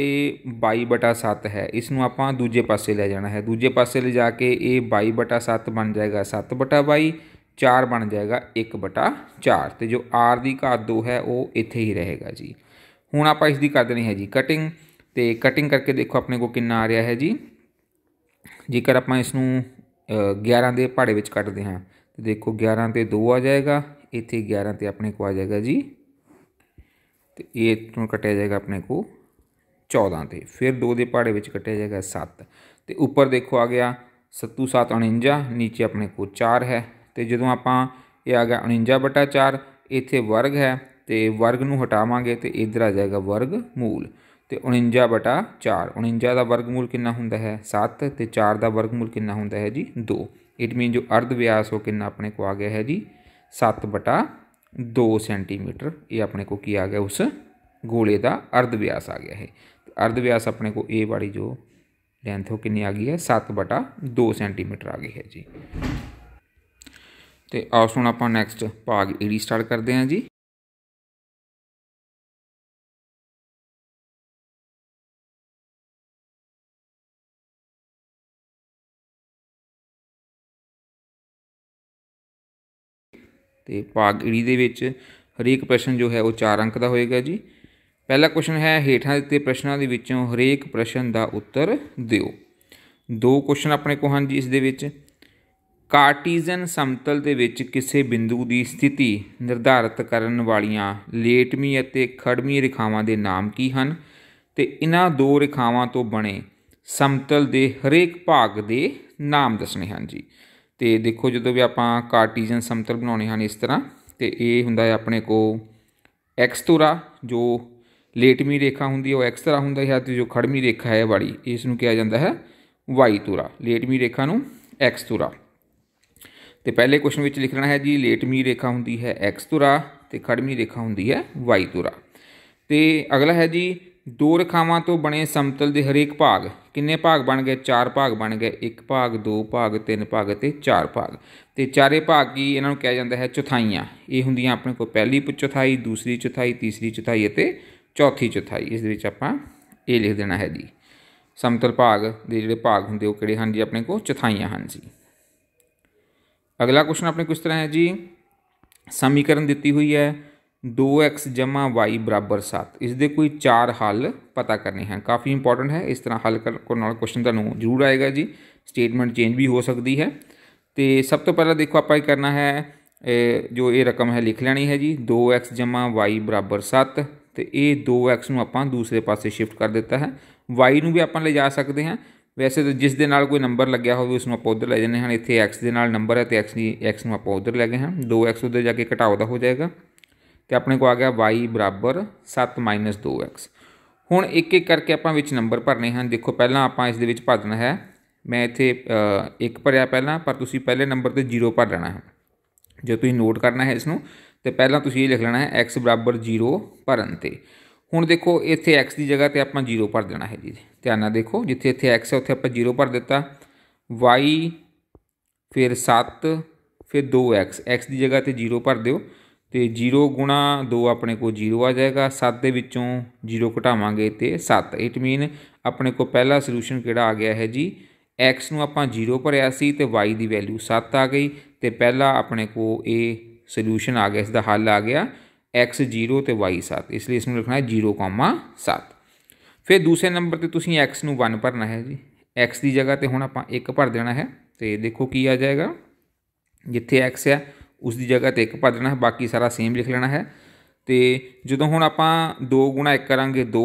22 7 ਹੈ ਇਸ ਨੂੰ ਆਪਾਂ ਦੂਜੇ ਪਾਸੇ ਲੈ ਜਾਣਾ ਹੈ ਦੂਜੇ ਪਾਸੇ ਲੈ ਜਾ ਕੇ ਇਹ 22 7 ਬਣ ਜਾਏਗਾ 7 22 4 ਬਣ ਜਾਏਗਾ 1 4 ਤੇ ਜੋ r ਦੀ ਘਾਤ 2 ਹੈ ਉਹ ਇੱਥੇ ਹੀ ਰਹੇਗਾ ਜੀ ਹੁਣ ਆਪਾਂ ਇਸ ਦੀ ਕਰ ਦੇਣੀ ਹੈ ਜੀ ਕਟਿੰਗ ਤੇ ਕਟਿੰਗ ਕਰਕੇ ਦੇਖੋ ਆਪਣੇ ਕੋ ਕਿੰਨਾ ਆ ਰਿਹਾ ਹੈ ਜੀ ਜੇਕਰ ਆਪਾਂ ਇਸ ਨੂੰ 11 ਦੇ ਪਹਾੜੇ ਵਿੱਚ ਕੱਟਦੇ ਹਾਂ ਤੇ ਦੇਖੋ 11 ਤੇ 2 ਆ ਜਾਏਗਾ ਇੱਥੇ 11 ਤੇ ਆਪਣੇ ਕੋ ਆ ਜਾਏਗਾ ਜੀ ਤੇ ਇਹ ਤੋਂ ਕੱਟਿਆ ਜਾਏਗਾ ਆਪਣੇ ਕੋ 14 ਤੇ ਫਿਰ 2 ਦੇ ਪਹਾੜੇ ਵਿੱਚ ਕੱਟਿਆ ਜਾਏਗਾ 7 ਤੇ ਉੱਪਰ ਦੇਖੋ ਆ ਗਿਆ 77 49 ਨੀਚੇ ਆਪਣੇ ਕੋ 4 ਹੈ ਤੇ ਜਦੋਂ ਆਪਾਂ ਇਹ ਆ ਗਿਆ 49/4 ਇੱਥੇ ਵਰਗ ਹੈ ਤੇ ਵਰਗ ਨੂੰ ਹਟਾਵਾਂਗੇ ਤੇ ਇਧਰ ਆ ਜਾਏਗਾ ਵਰਗ ਮੂਲ तो उणंजा बटा चार उणंजा का वर्गमूल कि होंगे है सत्त तो चार का वर्गमूल कि होंगे है जी दो इट मीन जो अर्ध व्यास हो कि अपने को आ गया है जी सत्त बटा दो सेंटीमीटर ये अपने को आ गया उस गोले का अर्ध व्यास आ गया है तो अर्ध व्यास अपने को ए वाली जो लेंथ हो कि आ गई है सत्त बटा दो सेंटीमीटर आ गई है जी तो आप हूँ आप नैक्सट भाग ईडी स्टार्ट करते हैं जी ਤੇ ਭਾਗ ਈ ਦੇ ਵਿੱਚ ਹਰੇਕ ਪ੍ਰਸ਼ਨ ਜੋ ਹੈ ਉਹ 4 ਅੰਕ ਦਾ ਹੋਏਗਾ ਜੀ ਪਹਿਲਾ ਕੁਐਸਚਨ ਹੈ ਹੇਠਾਂ ਦਿੱਤੇ ਪ੍ਰਸ਼ਨਾਂ ਦੇ ਵਿੱਚੋਂ ਹਰੇਕ ਪ੍ਰਸ਼ਨ ਦਾ ਉੱਤਰ ਦਿਓ ਦੋ ਕੁਐਸਚਨ ਆਪਣੇ ਕੋਲ ਹਨ ਜੀ ਇਸ ਦੇ ਵਿੱਚ ਕਾਰਟੀਜ਼ਨ ਸਮਤਲ ਦੇ ਵਿੱਚ ਕਿਸੇ ਬਿੰਦੂ ਦੀ ਸਥਿਤੀ ਨਿਰਧਾਰਤ ਕਰਨ ਵਾਲੀਆਂ ਲੇਟਮੀ ਅਤੇ ਖੜਮੀ ਰੇਖਾਵਾਂ ਦੇ ਨਾਮ ਕੀ ਹਨ ਤੇ ਇਹਨਾਂ ਦੋ ਰੇਖਾਵਾਂ ਤੋਂ ਬਣੇ ਸਮਤਲ ਦੇ ਹਰੇਕ ਭਾਗ ਦੇ ਨਾਮ ਦੱਸਣੇ ਹਨ ਜੀ ਤੇ ਦੇਖੋ ਜਦੋਂ ਵੀ ਆਪਾਂ ਕਾਰਟੀਜਨ ਸਮਤਲ ਬਣਾਉਣੇ ਹਨ ਇਸ ਤਰ੍ਹਾਂ ਤੇ ਇਹ ਹੁੰਦਾ ਹੈ ਆਪਣੇ ਕੋ ਐਕਸ ਤੁਰਾ ਜੋ ਲੇਟਮੀ ਰੇਖਾ ਹੁੰਦੀ ਹੈ ਉਹ ਐਕਸ ਤਰ੍ਹਾਂ ਹੁੰਦਾ ਹੈ ਤੇ ਜੋ ਖੜਮੀ ਰੇਖਾ ਹੈ ਵਾਲੀ ਇਸ ਨੂੰ ਕਿਹਾ ਜਾਂਦਾ ਹੈ ਵਾਈ ਤੁਰਾ ਲੇਟਮੀ ਰੇਖਾ ਨੂੰ ਐਕਸ ਤੁਰਾ ਤੇ ਪਹਿਲੇ ਕੁਐਸਚਨ ਵਿੱਚ ਲਿਖਣਾ ਹੈ ਜੀ ਲੇਟਮੀ ਰੇਖਾ ਹੁੰਦੀ ਹੈ ਐਕਸ ਤੁਰਾ ਤੇ ਖੜਮੀ ਰੇਖਾ ਹੁੰਦੀ ਹੈ ਵਾਈ ਤੁਰਾ ਤੇ ਅਗਲਾ ਹੈ ਜੀ ਦੋ ਰੇਖਾਵਾਂ ਤੋਂ ਬਣੇ ਸਮਤਲ ਦੇ ਹਰੇਕ ਭਾਗ ਕਿੰਨੇ ਭਾਗ ਬਣ ਗਏ ਚਾਰ ਭਾਗ ਬਣ ਗਏ ਇੱਕ ਭਾਗ ਦੋ ਭਾਗ ਤਿੰਨ ਭਾਗ ਤੇ ਚਾਰ ਭਾਗ ਤੇ ਚਾਰੇ ਭਾਗ ਕੀ ਇਹਨਾਂ ਨੂੰ ਕਿਹਾ ਜਾਂਦਾ ਹੈ ਚੌਥਾਈਆਂ ਇਹ ਹੁੰਦੀਆਂ ਆਪਣੇ ਕੋਲ ਪਹਿਲੀ ਚੌਥਾਈ ਦੂਸਰੀ ਚੌਥਾਈ ਤੀਸਰੀ ਚੌਥਾਈ ਅਤੇ ਚੌਥੀ ਚੌਥਾਈ ਇਸ ਦੇ ਵਿੱਚ ਆਪਾਂ ਇਹ ਲਿਖ ਦੇਣਾ ਹੈ ਜੀ ਸਮਤਲ ਭਾਗ ਦੇ ਜਿਹੜੇ ਭਾਗ ਹੁੰਦੇ ਉਹ ਕਿਹੜੇ ਹਨ ਜੀ ਆਪਣੇ ਕੋਲ ਚੌਥਾਈਆਂ ਹਨ ਜੀ ਅਗਲਾ ਕੁਐਸਚਨ ਆਪਣੇ ਕਿਸ ਤਰ੍ਹਾਂ ਹੈ ਜੀ ਸਮੀਕਰਨ ਦਿੱਤੀ ਹੋਈ ਹੈ 2x y 7 ਇਸ ਦੇ ਕੋਈ ਚਾਰ ਹੱਲ ਪਤਾ ਕਰਨੇ ਹਨ ਕਾਫੀ ਇੰਪੋਰਟੈਂਟ ਹੈ ਇਸ ਤਰ੍ਹਾਂ ਹੱਲ ਕਰਨ ਨਾਲ ਕੁਐਸਚਨ ਤੁਹਾਨੂੰ ਜ਼ਰੂਰ ਆਏਗਾ ਜੀ ਸਟੇਟਮੈਂਟ ਚੇਂਜ ਵੀ ਹੋ ਸਕਦੀ ਹੈ ਤੇ ਸਭ ਤੋਂ ਪਹਿਲਾਂ ਦੇਖੋ ਆਪਾਂ ਇਹ ਕਰਨਾ ਹੈ ਜੋ ਇਹ ਰਕਮ ਹੈ ਲਿਖ ਲੈਣੀ ਹੈ ਜੀ 2x y 7 ਤੇ ਇਹ 2x ਨੂੰ ਆਪਾਂ ਦੂਸਰੇ ਪਾਸੇ ਸ਼ਿਫਟ ਕਰ ਦਿੱਤਾ ਹੈ y ਨੂੰ ਵੀ ਆਪਾਂ ਲੈ ਜਾ ਸਕਦੇ ਹਾਂ ਵੈਸੇ ਤਾਂ ਜਿਸ ਦੇ ਨਾਲ ਕੋਈ ਨੰਬਰ ਲੱਗਿਆ ਹੋਵੇ ਉਸ ਨੂੰ ਆਪਾਂ ਉਧਰ ਲੈ ਜਾਂਦੇ ਹਾਂ ਇੱਥੇ x ਦੇ ਨਾਲ ਨੰਬਰ ਹੈ ਤੇ x ਦੀ x ਨੂੰ ਆਪਾਂ ਉਧਰ ਲੈ ਗਏ ਹਾਂ 2x ਉਧਰ ਜਾ ਕੇ ਘਟਾਉਦਾ ਦਾ ਹੋ ਜਾਏਗਾ ਤੇ ਆਪਣੇ ਕੋ ਆ ਗਿਆ y 7 2x ਹੁਣ ਇੱਕ ਇੱਕ ਕਰਕੇ ਆਪਾਂ ਵਿੱਚ ਨੰਬਰ ਭਰਨੇ ਹਨ ਦੇਖੋ ਪਹਿਲਾਂ ਆਪਾਂ ਇਸ ਦੇ ਵਿੱਚ ਭਰ ਦੇਣਾ ਹੈ ਮੈਂ ਇੱਥੇ ਇੱਕ ਭਰਿਆ ਪਹਿਲਾਂ ਪਰ ਤੁਸੀਂ ਪਹਿਲੇ ਨੰਬਰ ਤੇ 0 ਭਰ ਲੈਣਾ ਹੈ ਜੇ ਤੁਸੀਂ ਨੋਟ ਕਰਨਾ ਹੈ ਇਸ ਨੂੰ ਤੇ ਪਹਿਲਾਂ ਤੁਸੀਂ ਇਹ ਲਿਖ ਲੈਣਾ ਹੈ x 0 ਭਰਨ ਤੇ ਹੁਣ ਦੇਖੋ ਇੱਥੇ x ਦੀ ਜਗ੍ਹਾ ਤੇ ਆਪਾਂ 0 ਭਰ ਦੇਣਾ ਹੈ ਜੀ ਧਿਆਨ ਨਾਲ ਦੇਖੋ ਜਿੱਥੇ ਇੱਥੇ x ਹੈ ਉੱਥੇ ਆਪਾਂ 0 ਭਰ ਦਿੱਤਾ y ਫਿਰ 7 ਫਿਰ 2x x ਦੀ ਜਗ੍ਹਾ ਤੇ 0 ਭਰ ਦਿਓ ਤੇ 0 ਗੁਣਾ 2 ਆਪਣੇ ਕੋਲ 0 ਆ ਜਾਏਗਾ 7 ਦੇ ਵਿੱਚੋਂ 0 ਘਟਾਵਾਂਗੇ ਤੇ 7 ਇਟ ਮੀਨ ਆਪਣੇ ਕੋਲ ਪਹਿਲਾ ਸੋਲੂਸ਼ਨ ਕਿਹੜਾ ਆ ਗਿਆ ਹੈ ਜੀ x ਨੂੰ ਆਪਾਂ 0 ਭਰਿਆ ਸੀ ਤੇ y ਦੀ ਵੈਲਿਊ 7 ਆ ਗਈ ਤੇ ਪਹਿਲਾ ਆਪਣੇ ਕੋਲ ਇਹ ਸੋਲੂਸ਼ਨ ਆ ਗਿਆ ਇਸ ਦਾ ਹੱਲ ਆ ਗਿਆ x 0 ਤੇ y 7 ਇਸ ਲਈ ਇਸ ਨੂੰ ਲਿਖਣਾ ਹੈ 0,7 ਫਿਰ ਦੂਸਰੇ ਨੰਬਰ ਤੇ ਤੁਸੀਂ x ਨੂੰ 1 ਭਰਨਾ ਹੈ ਜੀ x ਦੀ ਜਗ੍ਹਾ ਤੇ ਹੁਣ ਆਪਾਂ 1 ਭਰ ਦੇਣਾ ਹੈ ਤੇ ਦੇਖੋ ਕੀ ਆ ਜਾਏਗਾ ਜਿੱਥੇ x ਹੈ ਉਸ ਦੀ ਜਗ੍ਹਾ ਤੇ 1 ਭਰ ਦੇਣਾ ਹੈ ਬਾਕੀ ਸਾਰਾ ਸੇਮ ਲਿਖ ਲੈਣਾ ਹੈ ਤੇ ਜਦੋਂ ਹੁਣ ਆਪਾਂ 2 1 ਕਰਾਂਗੇ 2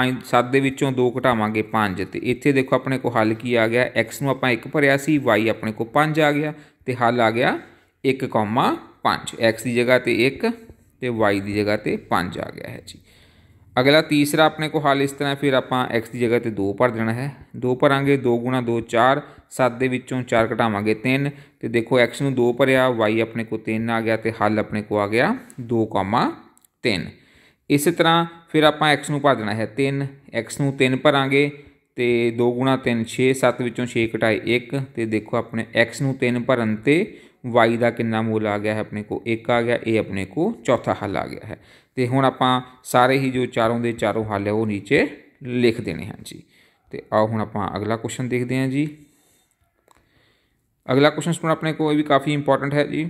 5 7 ਦੇ ਵਿੱਚੋਂ 2 ਘਟਾਵਾਂਗੇ 5 ਤੇ ਇੱਥੇ ਦੇਖੋ ਆਪਣੇ ਕੋਲ ਹੱਲ ਕੀ ਆ ਗਿਆ x ਨੂੰ ਆਪਾਂ 1 ਭਰਿਆ ਸੀ y ਆਪਣੇ ਕੋਲ 5 ਆ ਗਿਆ ਤੇ ਹੱਲ ਆ ਗਿਆ 1,5 x ਦੀ ਜਗ੍ਹਾ ਤੇ 1 ਤੇ y ਦੀ ਜਗ੍ਹਾ ਤੇ 5 ਆ ਗਿਆ ਹੈ ਜੀ ਅਗਲਾ ਤੀਸਰਾ ਆਪਣੇ ਕੋ ਹਾਲ ਇਸ ਤਰ੍ਹਾਂ ਫਿਰ ਆਪਾਂ x ਦੀ ਜਗ੍ਹਾ ਤੇ 2 ਭਰ ਦੇਣਾ ਹੈ 2 ਭਰਾਂਗੇ 2 2 4 7 ਦੇ ਵਿੱਚੋਂ 4 ਘਟਾਵਾਂਗੇ 3 ਤੇ ਦੇਖੋ x ਨੂੰ 2 ਭਰਿਆ y ਆਪਣੇ ਕੋਲ 3 ਆ ਗਿਆ ਤੇ ਹੱਲ ਆਪਣੇ ਕੋਲ ਆ ਗਿਆ 2,3 ਇਸੇ ਤਰ੍ਹਾਂ ਫਿਰ ਆਪਾਂ x ਨੂੰ ਭਰ ਦੇਣਾ ਹੈ 3 x ਨੂੰ 3 ਭਰਾਂਗੇ ਤੇ 2 3 6 7 ਵਿੱਚੋਂ 6 ਘਟਾਏ 1 ਤੇ ਦੇਖੋ ਆਪਣੇ x ਨੂੰ 3 ਭਰਨ ਤੇ y ਦਾ ਕਿੰਨਾ ਮੁੱਲ ਆ ਗਿਆ ਹੈ ਆਪਣੇ ਕੋ 1 ਆ ਗਿਆ ਇਹ ਆਪਣੇ ਕੋ ਚੌਥਾ ਹੱਲ ਆ ਗਿਆ ਹੈ ਤੇ ਹੁਣ ਆਪਾਂ ਸਾਰੇ ਹੀ ਜੋ ਚਾਰੋਂ ਦੇ ਚਾਰੋਂ ਹੱਲ ਹੈ ਉਹ ਨੀਚੇ ਲਿਖ ਦੇਣੇ ਹਨ ਜੀ ਤੇ ਆਓ ਹੁਣ ਆਪਾਂ ਅਗਲਾ ਕੁਐਸਚਨ ਦੇਖਦੇ ਹਾਂ ਜੀ ਅਗਲਾ ਕੁਐਸਚਨ ਸੁਣ ਆਪਣੇ ਕੋਲ ਇਹ ਵੀ ਕਾਫੀ ਇੰਪੋਰਟੈਂਟ ਹੈ ਜੀ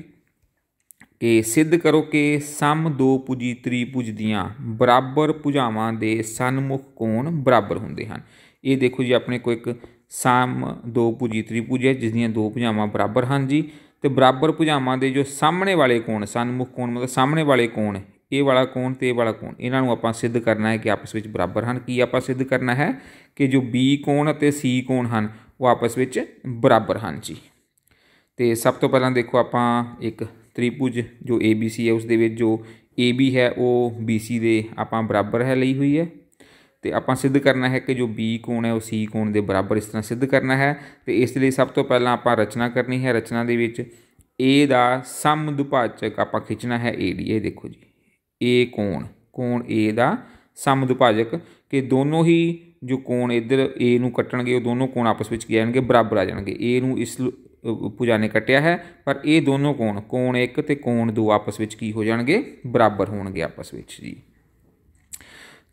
ਕਿ ਸਿੱਧ ਕਰੋ ਕਿ ਸਮ ਦੋ ਪੁਜੀ ਤ੍ਰਿਭੁਜ ਦੀਆਂ ਬਰਾਬਰ ਪੁਜਾਵਾਂ ਦੇ ਸਨਮੁਖ ਕੋਣ ਬਰਾਬਰ ਹੁੰਦੇ ਹਨ ਇਹ ਦੇਖੋ ਜੀ ਆਪਣੇ ਕੋਲ ਇੱਕ ਸਮ ਦੋ ਪੁਜੀ ਤ੍ਰਿਭੁਜ ਹੈ ਜਿਸ ਦੀਆਂ ਦੋ ਪੁਜਾਵਾਂ ਬਰਾਬਰ ਹਨ ਜੀ ਤੇ ਬਰਾਬਰ ਪੁਜਾਵਾਂ ਦੇ ਜੋ ਸਾਹਮਣੇ ਵਾਲੇ ਕੋਣ ਸਨਮੁਖ ਕੋਣ ਮਤਲਬ ਸਾਹਮਣੇ ਵਾਲੇ ਕੋਣ ਇਹ ਵਾਲਾ ਕੋਣ ਤੇ ਇਹ ਵਾਲਾ ਕੋਣ ਇਹਨਾਂ ਨੂੰ ਆਪਾਂ ਸਿੱਧ ਕਰਨਾ ਹੈ ਕਿ ਆਪਸ ਵਿੱਚ ਬਰਾਬਰ ਹਨ ਕੀ ਆਪਾਂ ਸਿੱਧ ਕਰਨਾ ਹੈ ਕਿ ਜੋ B ਕੋਣ ਅਤੇ C ਕੋਣ ਹਨ ਉਹ ਆਪਸ ਵਿੱਚ ਬਰਾਬਰ ਹਨ ਜੀ ਤੇ ਸਭ ਤੋਂ ਪਹਿਲਾਂ ਦੇਖੋ ਆਪਾਂ ਇੱਕ ਤ੍ਰਿਭੁਜ ਜੋ ABC ਹੈ ਉਸ ਦੇ ਵਿੱਚ ਜੋ AB ਹੈ ਉਹ BC ਦੇ ਆਪਾਂ ਬਰਾਬਰ ਹੈ ਲਈ ਹੋਈ ਹੈ ਤੇ ਆਪਾਂ ਸਿੱਧ ਕਰਨਾ ਹੈ ਕਿ ਜੋ B ਕੋਣ ਹੈ ਉਹ C ਕੋਣ ਦੇ ਬਰਾਬਰ ਇਸ ਤਰ੍ਹਾਂ ਸਿੱਧ ਕਰਨਾ ਹੈ ਤੇ ਇਸ ਲਈ ਸਭ ਤੋਂ ਪਹਿਲਾਂ ਆਪਾਂ ਰਚਨਾ ਕਰਨੀ ਹੈ ਰਚਨਾ ਦੇ ਵਿੱਚ A ਦਾ ਸਮਦੁਭਾਜਕ ਆਪਾਂ ਖਿੱਚਣਾ ਹੈ AD ਇਹ ਦੇਖੋ ਜੀ A ਕੋਣ ਕੋਣ A ਦਾ ਸਮਦੁਭਾਜਕ ਕਿ ਦੋਨੋਂ ਹੀ ਜੋ ਕੋਣ ਇਧਰ A ਨੂੰ ਕੱਟਣਗੇ ਉਹ ਦੋਨੋਂ ਕੋਣ ਆਪਸ ਵਿੱਚ ਕੀ ਆਣਗੇ ਬਰਾਬਰ ਆ ਜਾਣਗੇ A ਨੂੰ ਇਸ ਪੂਜਾ ਨੇ ਕੱਟਿਆ ਹੈ ਪਰ ਇਹ ਦੋਨੋਂ ਕੋਣ ਕੋਣ 1 ਤੇ ਕੋਣ 2 ਆਪਸ ਵਿੱਚ ਕੀ ਹੋ ਜਾਣਗੇ ਬਰਾਬਰ ਹੋਣਗੇ ਆਪਸ ਵਿੱਚ ਜੀ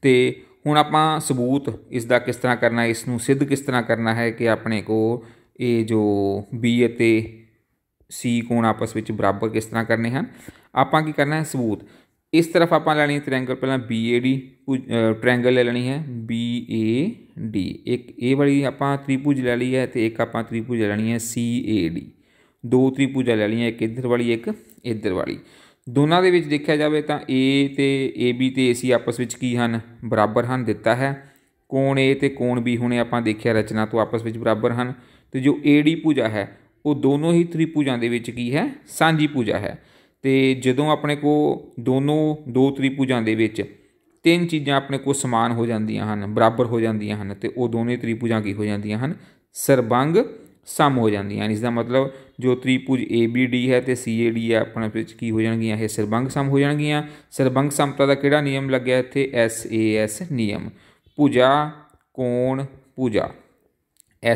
ਤੇ ਹੁਣ ਆਪਾਂ ਸਬੂਤ ਇਸ ਦਾ ਕਿਸ ਤਰ੍ਹਾਂ ਕਰਨਾ ਹੈ ਇਸ ਨੂੰ ਸਿੱਧ ਕਿਸ ਤਰ੍ਹਾਂ ਕਰਨਾ ਹੈ ਕਿ ਆਪਣੇ ਕੋ ਇਹ ਜੋ B ਅਤੇ C ਕੋਣ ਆਪਸ ਵਿੱਚ ਬਰਾਬਰ ਕਿਸ ਤਰ੍ਹਾਂ ਕਰਨੇ ਹਨ ਆਪਾਂ ਕੀ ਕਰਨਾ ਹੈ ਸਬੂਤ ਇਸ ਤਰਫ ਆਪਾਂ ਲੈਣੀ ਟ੍ਰਾਇੰਗਲ ਪਹਿਲਾਂ BAD ਟ੍ਰਾਇੰਗਲ ਲੈ ਲੈਣੀ ਹੈ BAD ਇੱਕ ਇਹ ਵਾਲੀ ਆਪਾਂ ਤ੍ਰਿਭੁਜ ਲੈ ਲਈ ਹੈ ਤੇ ਇੱਕ ਆਪਾਂ ਤ੍ਰਿਭੁਜ ਲੈ ਲੈਣੀ ਹੈ CAD ਦੋ ਤ੍ਰਿਭੁਜਾਂ ਲੈ ਲਈਆਂ ਇੱਕ ਇੱਧਰ ਵਾਲੀ ਇੱਕ ਇੱਧਰ ਵਾਲੀ ਦੋਨਾਂ ਦੇ ਵਿੱਚ ਦੇਖਿਆ ਜਾਵੇ ਤਾਂ A ਤੇ AB ਤੇ AC ਆਪਸ ਵਿੱਚ ਕੀ ਹਨ ਬਰਾਬਰ ਹਨ ਦਿੱਤਾ ਹੈ ਕੋਣ A ਤੇ ਕੋਣ B ਹੁਣੇ ਆਪਾਂ ਦੇਖਿਆ ਰਚਨਾ ਤੋਂ ਆਪਸ ਵਿੱਚ ਬਰਾਬਰ ਹਨ ਤੇ ਜੋ AD ਭੁਜਾ ਹੈ ਉਹ ਦੋਨੋਂ ਹੀ ਤ੍ਰਿਭੁਜਾਂ ਦੇ ਵਿੱਚ ਕੀ ਹੈ ਸਾਂਝੀ ਭੁਜਾ ਹੈ ਤੇ ਜਦੋਂ ਆਪਣੇ ਕੋਲ ਦੋਨੋਂ ਦੋ ਤ੍ਰਿਭੁਜਾਂ ਦੇ ਵਿੱਚ ਤਿੰਨ ਚੀਜ਼ਾਂ ਆਪਣੇ ਕੋਲ ਸਮਾਨ ਹੋ ਜਾਂਦੀਆਂ ਹਨ ਬਰਾਬਰ ਹੋ ਜਾਂਦੀਆਂ ਹਨ ਤੇ ਉਹ ਦੋਨੇ ਤ੍ਰਿਭੁਜਾਂ ਕੀ ਹੋ ਜਾਂਦੀਆਂ ਹਨ ਸਰਬੰਗ ਸਮ ਹੋ ਜਾਂਦੀਆਂ ਹਨ ਇਸ ਦਾ ਮਤਲਬ ਜੋ ਤ੍ਰਿਭੁਜ ABD ਹੈ ਤੇ CAD ਹੈ ਆਪਣੇ ਵਿੱਚ ਕੀ ਹੋ ਜਾਣਗੀਆਂ ਇਹ ਸਰਬੰਗ ਸਮ ਹੋ ਜਾਣਗੀਆਂ ਸਰਬੰਗ ਸਮਤਾ ਦਾ ਕਿਹੜਾ ਨਿਯਮ ਲੱਗਿਆ ਇੱਥੇ SAS ਨਿਯਮ ਭੁਜਾ ਕੋਣ ਭੁਜਾ